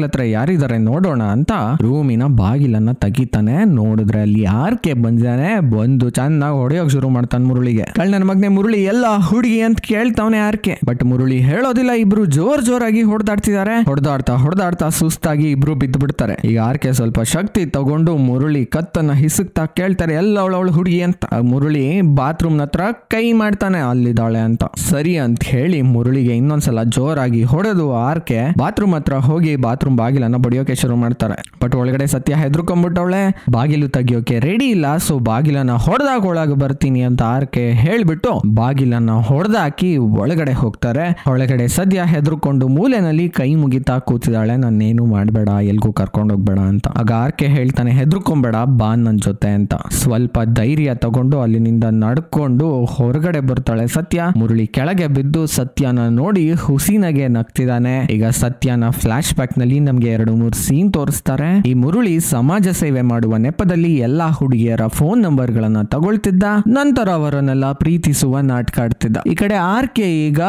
ಹತ್ರ ಯಾರಿದ್ದಾರೆ ನೋಡೋಣ ಅಂತ ರೂಮಿನ ಬಾಗಿಲನ್ನ ತೆಗಿತಾನೆ ನೋಡಿದ್ರೆ ಅಲ್ಲಿ ಆರ್ ಕೆ ಬಂದಿದ್ದಾನೆ ಬಂದು ಚೆನ್ನಾಗಿ ಹೊಡೆಯೋಕ್ ಶುರು ಮಾಡ್ತಾನೆ ಮುರುಳಿಗೆ ಕಳ್ ಮಗ್ನೆ ಮಗನೆ ಮುರಳಿ ಎಲ್ಲ ಹುಡುಗಿ ಅಂತ ಕೇಳ್ತೀನಿ ಹೊಡಿತಾವನೆ ಯಾರಕ್ಕೆ ಬಟ್ ಮುರುಳಿ ಹೇಳೋದಿಲ್ಲ ಇಬ್ರು ಜೋರ್ ಜೋರಾಗಿ ಹೊಡೆದಾಡ್ತಿದ್ದಾರೆ ಹೊಡೆದಾಡ್ತಾ ಹೊಡೆದಾಡ್ತಾ ಸುಸ್ತಾಗಿ ಇಬ್ರು ಬಿದ್ದು ಬಿಡ್ತಾರೆ ಈಗ ಆರ್ಕೆ ಸ್ವಲ್ಪ ಶಕ್ತಿ ತಗೊಂಡು ಮುರುಳಿ ಕತ್ತನ್ನ ಹಿಸುಕ್ತಾ ಕೇಳ್ತಾರೆ ಎಲ್ಲ ಅವಳವಳು ಹುಡುಗಿ ಅಂತ ಮುರುಳಿ ಬಾತ್ರೂಮ್ ನತ್ರ ಕೈ ಮಾಡ್ತಾನೆ ಅಲ್ಲಿದ್ದಾಳೆ ಅಂತ ಸರಿ ಅಂತ ಹೇಳಿ ಮುರುಳಿಗೆ ಇನ್ನೊಂದ್ಸಲ ಜೋರಾಗಿ ಹೊಡೆದು ಆರ್ಕೆ ಬಾತ್ರೂಮ್ ಹತ್ರ ಹೋಗಿ ಬಾತ್ರೂಮ್ ಬಾಗಿಲನ್ನ ಬಡಿಯೋಕೆ ಶುರು ಮಾಡ್ತಾರೆ ಬಟ್ ಒಳಗಡೆ ಸತ್ಯ ಹೆದರ್ಕೊಂಡ್ಬಿಟ್ಟವಳೆ ಬಾಗಿಲು ತೆಗಿಯೋಕೆ ರೆಡಿ ಇಲ್ಲ ಸೊ ಬಾಗಿಲನ್ನ ಹೊಡೆದಾಗ ಒಳಗೆ ಬರ್ತೀನಿ ಅಂತ ಆರ್ಕೆ ಹೇಳ್ಬಿಟ್ಟು ಬಾಗಿಲನ್ನ ಹೊಡೆದಾಕಿ ಒಳಗಡೆ ಹೋಗ್ತಾರೆ ಒಳಗಡೆ ಸದ್ಯ ಹೆದರ್ಕೊಂಡು ಮೂಲೆನಲ್ಲಿ ಕೈ ಮುಗಿತಾ ಕೂತಿದ್ದಾಳೆ ನಾನೇನು ಮಾಡಬೇಡ ಎಲ್ಗೂ ಕರ್ಕೊಂಡು ಹೋಗ್ಬೇಡ ಅಂತ ಆಗ ಆರ್ಕೆ ಹೇಳ್ತಾನೆ ಹೆದರ್ಕೊಂಬೇಡ ಬಾ ನನ್ನ ಜೊತೆ ಅಂತ ಸ್ವಲ್ಪ ಧೈರ್ಯ ತಗೊಂಡು ಅಲ್ಲಿನಿಂದ ನಡ್ಕೊಂಡು ಹೊರಗಡೆ ಬರ್ತಾಳೆ ಸತ್ಯ ಮುರುಳಿ ಕೆಳಗೆ ಬಿದ್ದು ಸತ್ಯನ ನೋಡಿ ಹುಸಿನಗೆ ನಗ್ತಿದ್ದಾನೆ ಈಗ ಸತ್ಯನ ಫ್ಲಾಶ್ ಬ್ಯಾಕ್ ನಲ್ಲಿ ನಮ್ಗೆ ಎರಡು ಮೂರು ಸೀನ್ ತೋರಿಸ್ತಾರೆ ಈ ಮುರುಳಿ ಸಮಾಜ ಸೇವೆ ಮಾಡುವ ನೆಪದಲ್ಲಿ ಎಲ್ಲಾ ಹುಡುಗಿಯರ ಫೋನ್ ನಂಬರ್ ಗಳನ್ನ ತಗೊಳ್ತಿದ್ದ ನಂತರ ಅವರನ್ನೆಲ್ಲ ಪ್ರೀತಿಸುವ ನಾಟಕ ಆಡ್ತಿದ್ದ ಈ ಕಡೆ ಆರ್ ಯಾಕೆ ಈಗ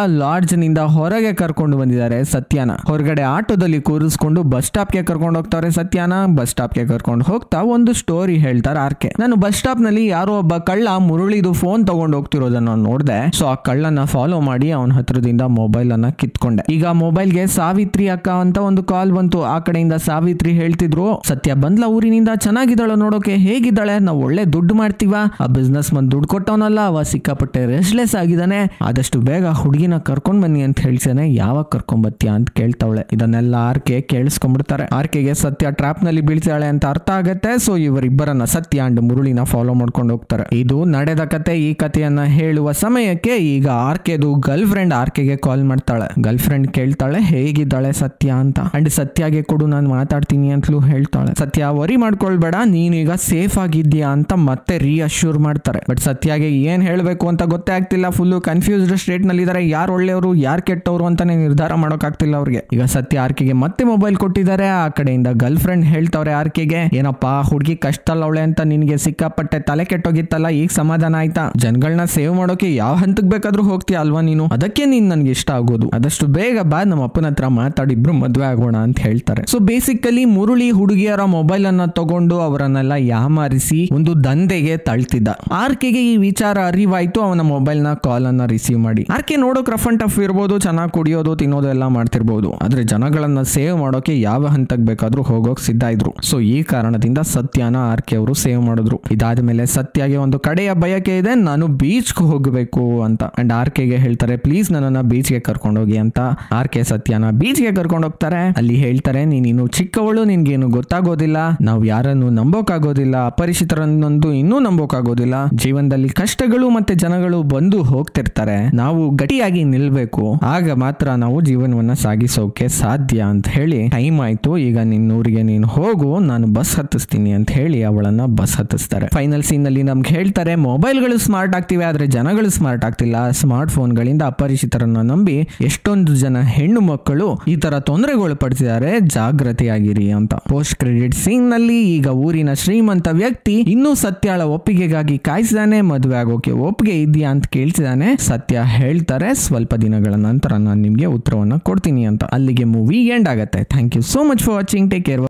ನಿಂದ ಹೊರಗೆ ಕರ್ಕೊಂಡು ಬಂದಿದ್ದಾರೆ ಸತ್ಯಾನ ಹೊರಗಡೆ ಆಟೋದಲ್ಲಿ ಕೂರಿಸ್ಕೊಂಡು ಬಸ್ ಸ್ಟಾಪ್ ಗೆ ಕರ್ಕೊಂಡು ಹೋಗ್ತಾರೆ ಸತ್ಯಾನ ಬಸ್ ಸ್ಟಾಪ್ ಗೆ ಕರ್ಕೊಂಡು ಹೋಗ್ತಾ ಒಂದು ಸ್ಟೋರಿ ಹೇಳ್ತಾರೆ ಆರ್ ಕೆ ನಾನು ಬಸ್ ಸ್ಟಾಪ್ ನಲ್ಲಿ ಯಾರೋ ಒಬ್ಬ ಕಳ್ಳ ಮುರುಳಿದು ಫೋನ್ ತಗೊಂಡು ಹೋಗ್ತಿರೋದನ್ನ ನೋಡಿದೆ ಸೊ ಆ ಕಳ್ಳನ ಫಾಲೋ ಮಾಡಿ ಅವನ ಹತ್ರದಿಂದ ಮೊಬೈಲ್ ಅನ್ನ ಕಿತ್ಕೊಂಡೆ ಈಗ ಮೊಬೈಲ್ ಗೆ ಸಾವಿತ್ರಿ ಅಕ್ಕ ಅಂತ ಒಂದು ಕಾಲ್ ಬಂತು ಆ ಕಡೆಯಿಂದ ಸಾವಿತ್ರಿ ಹೇಳ್ತಿದ್ರು ಸತ್ಯ ಬಂದ್ಲ ಊರಿನಿಂದ ಚೆನ್ನಾಗಿದ್ದಾಳು ನೋಡೋಕೆ ಹೇಗಿದ್ದಾಳೆ ನಾವು ಒಳ್ಳೆ ದುಡ್ಡು ಮಾಡ್ತೀವ ಆ ಬಿಸ್ನೆಸ್ ಮನ್ ದುಡ್ಡು ಕೊಟ್ಟವನಲ್ಲ ಅವ ಸಿಕ್ಕಾಪಟ್ಟೆ ರೆಸ್ಟ್ಲೆಸ್ ಆಗಿದ್ದಾನೆ ಆದಷ್ಟು ಬೇಗ ಬೇಗ ಹುಡುಗಿನ ಕರ್ಕೊಂಡ್ ಬನ್ನಿ ಅಂತ ಹೇಳ್ತೇನೆ ಯಾವಾಗ ಕರ್ಕೊಂಬತ್ತೀಯಾ ಅಂತ ಕೇಳ್ತಾಳೆ ಇದನ್ನೆಲ್ಲ ಆರ್ ಕೆ ಕೇಳಿಸ್ಕೊಂಡ್ಬಿಡ್ತಾರೆ ಆರ್ ಸತ್ಯ ಟ್ರಾಪ್ ನಲ್ಲಿ ಬೀಳ್ತಾಳೆ ಅಂತ ಅರ್ಥ ಆಗತ್ತೆ ಸೊ ಇವರಿಬ್ಬರನ್ನ ಸತ್ಯ ಅಂಡ್ ಮುರುಳಿನ ಫಾಲೋ ಮಾಡ್ಕೊಂಡು ಹೋಗ್ತಾರೆ ಇದು ನಡೆದ ಕತೆ ಈ ಕಥೆಯನ್ನ ಹೇಳುವ ಸಮಯಕ್ಕೆ ಈಗ ಆರ್ ಕೆದು ಗರ್ಲ್ ಫ್ರೆಂಡ್ ಆರ್ ಕೆಗೆ ಕಾಲ್ ಮಾಡ್ತಾಳೆ ಗರ್ಲ್ ಫ್ರೆಂಡ್ ಕೇಳ್ತಾಳೆ ಹೇಗಿದ್ದಾಳೆ ಸತ್ಯ ಅಂತ ಅಂಡ್ ಸತ್ಯಗೆ ಕೊಡು ನಾನು ಮಾತಾಡ್ತೀನಿ ಅಂತಲೂ ಹೇಳ್ತಾಳೆ ಸತ್ಯ ವರಿ ಮಾಡ್ಕೊಳ್ಬೇಡ ನೀನೀಗ ಸೇಫ್ ಆಗಿದ್ಯಾ ಅಂತ ಮತ್ತೆ ರಿಅಶ್ಯೂರ್ ಮಾಡ್ತಾರೆ ಬಟ್ ಸತ್ಯಗೆ ಏನ್ ಹೇಳ್ಬೇಕು ಅಂತ ಗೊತ್ತೇ ಆಗ್ತಿಲ್ಲ ಫುಲ್ ಕನ್ಫ್ಯೂಸ್ಡ್ ಸ್ಟೇಟ್ ಇದ್ದಾರೆ ಯಾರು ಒಳ್ಳೆಯವರು ಯಾರು ಕೆಟ್ಟವರು ಅಂತಾನೆ ನಿರ್ಧಾರ ಮಾಡೋಕ್ಕಾಗ್ತಿಲ್ಲ ಅವ್ರಿಗೆ ಈಗ ಸತ್ಯ ಆರ್ಕೆಗೆ ಮತ್ತೆ ಮೊಬೈಲ್ ಕೊಟ್ಟಿದ್ದಾರೆ ಆ ಕಡೆಯಿಂದ ಗರ್ಲ್ ಫ್ರೆಂಡ್ ಹೇಳ್ತವ್ರೆ ಆರ್ಕೆಗೆ ಏನಪ್ಪಾ ಹುಡುಗಿ ಕಷ್ಟ ಅವಳೆ ಅಂತ ನಿನಗೆ ಸಿಕ್ಕಾಪಟ್ಟೆ ತಲೆ ಕೆಟ್ಟೋಗಿತ್ತಲ್ಲ ಈಗ ಸಮಾಧಾನ ಆಯ್ತಾ ಜನಗಳನ್ನ ಸೇವ್ ಮಾಡೋಕೆ ಯಾವ ಹಂತಕ್ಕೆ ಬೇಕಾದ್ರೂ ಹೋಗ್ತೀಯ ಅಲ್ವಾ ನೀನು ಅದಕ್ಕೆ ನೀನ್ ನನ್ಗೆ ಇಷ್ಟ ಆಗೋದು ಅದಷ್ಟು ಬೇಗ ಬಾ ನಮ್ಮ ಅಪ್ಪನ ಹತ್ರ ಇಬ್ರು ಮದ್ವೆ ಆಗೋಣ ಅಂತ ಹೇಳ್ತಾರೆ ಸೊ ಬೇಸಿಕಲಿ ಮುರುಳಿ ಹುಡುಗಿಯರ ಮೊಬೈಲ್ ಅನ್ನ ತಗೊಂಡು ಅವರನ್ನೆಲ್ಲ ಯಾಮಾರಿಸಿ ಒಂದು ದಂಧೆಗೆ ತಳ್ತಿದ್ದ ಆರ್ಕೆಗೆ ಈ ವಿಚಾರ ಅರಿವಾಯ್ತು ಅವನ ಮೊಬೈಲ್ ನ ಕಾಲ್ ಅನ್ನ ರಿಸೀವ್ ಮಾಡಿ ಆರ್ಕೆ ನೋಡೋಕೆ ರಫ್ ಅಂಡ್ ಟಫ್ ಇರ್ಬೋದು ಚೆನ್ನಾಗಿ ಕುಡಿಯೋದು ತಿನ್ನೋದು ಎಲ್ಲ ಮಾಡ್ತಿರ್ಬೋದು ಆದರೆ ಜನಗಳನ್ನು ಸೇವ್ ಮಾಡೋಕೆ ಯಾವ ಹಂತಕ್ಕೆ ಬೇಕಾದರೂ ಹೋಗೋಕೆ ಸಿದ್ಧ ಇದ್ರು ಸೊ ಈ ಕಾರಣದಿಂದ ಸತ್ಯನ ಆರ್ಕೆ ಅವರು ಸೇವ್ ಮಾಡಿದ್ರು ಇದಾದ ಮೇಲೆ ಸತ್ಯಗೆ ಒಂದು ಕಡೆಯ ಬಯಕೆ ಇದೆ ನಾನು ಬೀಚ್ಗೆ ಹೋಗಬೇಕು ಅಂತ ಅಂಡ್ ಕೆಗೆ ಹೇಳ್ತಾರೆ ಪ್ಲೀಸ್ ನನ್ನನ್ನು ಬೀಚ್ಗೆ ಕರ್ಕೊಂಡೋಗಿ ಅಂತ ಆರ್ಕೆ ಸತ್ಯನ ಬೀಚ್ಗೆ ಕರ್ಕೊಂಡೋಗ್ತಾರೆ ಅಲ್ಲಿ ಹೇಳ್ತಾರೆ ನೀನು ಚಿಕ್ಕವಳು ನಿನ್ಗೇನು ಗೊತ್ತಾಗೋದಿಲ್ಲ ನಾವು ಯಾರನ್ನು ನಂಬೋಕಾಗೋದಿಲ್ಲ ಅಪರಿಚಿತರನ್ನೊಂದು ಇನ್ನೂ ನಂಬೋಕಾಗೋದಿಲ್ಲ ಜೀವನದಲ್ಲಿ ಕಷ್ಟಗಳು ಮತ್ತೆ ಜನಗಳು ಬಂದು ಹೋಗ್ತಿರ್ತಾರೆ ನಾವು ನಾವು ಗಟ್ಟಿಯಾಗಿ ನಿಲ್ಬೇಕು ಆಗ ಮಾತ್ರ ನಾವು ಜೀವನವನ್ನ ಸಾಗಿಸೋಕೆ ಸಾಧ್ಯ ಅಂತ ಹೇಳಿ ಟೈಮ್ ಆಯ್ತು ಈಗ ನಿನ್ನ ಊರಿಗೆ ನೀನು ಹೋಗು ನಾನು ಬಸ್ ಹತ್ತಿಸ್ತೀನಿ ಅಂತ ಹೇಳಿ ಅವಳನ್ನ ಬಸ್ ಹತ್ತಿಸ್ತಾರೆ ಫೈನಲ್ ಸೀನ್ ಅಲ್ಲಿ ನಮ್ಗೆ ಹೇಳ್ತಾರೆ ಮೊಬೈಲ್ಗಳು ಸ್ಮಾರ್ಟ್ ಆಗ್ತಿವೆ ಆದ್ರೆ ಜನಗಳು ಸ್ಮಾರ್ಟ್ ಆಗ್ತಿಲ್ಲ ಸ್ಮಾರ್ಟ್ ಫೋನ್ ಗಳಿಂದ ಅಪರಿಚಿತರನ್ನ ನಂಬಿ ಎಷ್ಟೊಂದು ಜನ ಹೆಣ್ಣು ಮಕ್ಕಳು ಈ ತರ ತೊಂದರೆಗೊಳಪಡ್ತಿದ್ದಾರೆ ಜಾಗ್ರತೆಯಾಗಿರಿ ಅಂತ ಪೋಸ್ಟ್ ಕ್ರೆಡಿಟ್ ಸೀನ್ ನಲ್ಲಿ ಈಗ ಊರಿನ ಶ್ರೀಮಂತ ವ್ಯಕ್ತಿ ಇನ್ನೂ ಸತ್ಯಾಳ ಒಪ್ಪಿಗೆಗಾಗಿ ಕಾಯಿಸಿದಾನೆ ಮದುವೆ ಆಗೋಕೆ ಒಪ್ಪಿಗೆ ಇದೆಯಾ ಅಂತ ಕೇಳ್ತಿದ್ದಾನೆ ಸತ್ಯ ಹೇಳ್ತಾರೆ ಸ್ವಲ್ಪ ದಿನಗಳ ನಂತರ ನಾನು ನಿಮಗೆ ಉತ್ತರವನ್ನು ಕೊಡ್ತೀನಿ ಅಂತ ಅಲ್ಲಿಗೆ ಮೂವಿ ಎಂಡ್ ಆಗುತ್ತೆ thank you so much for watching take care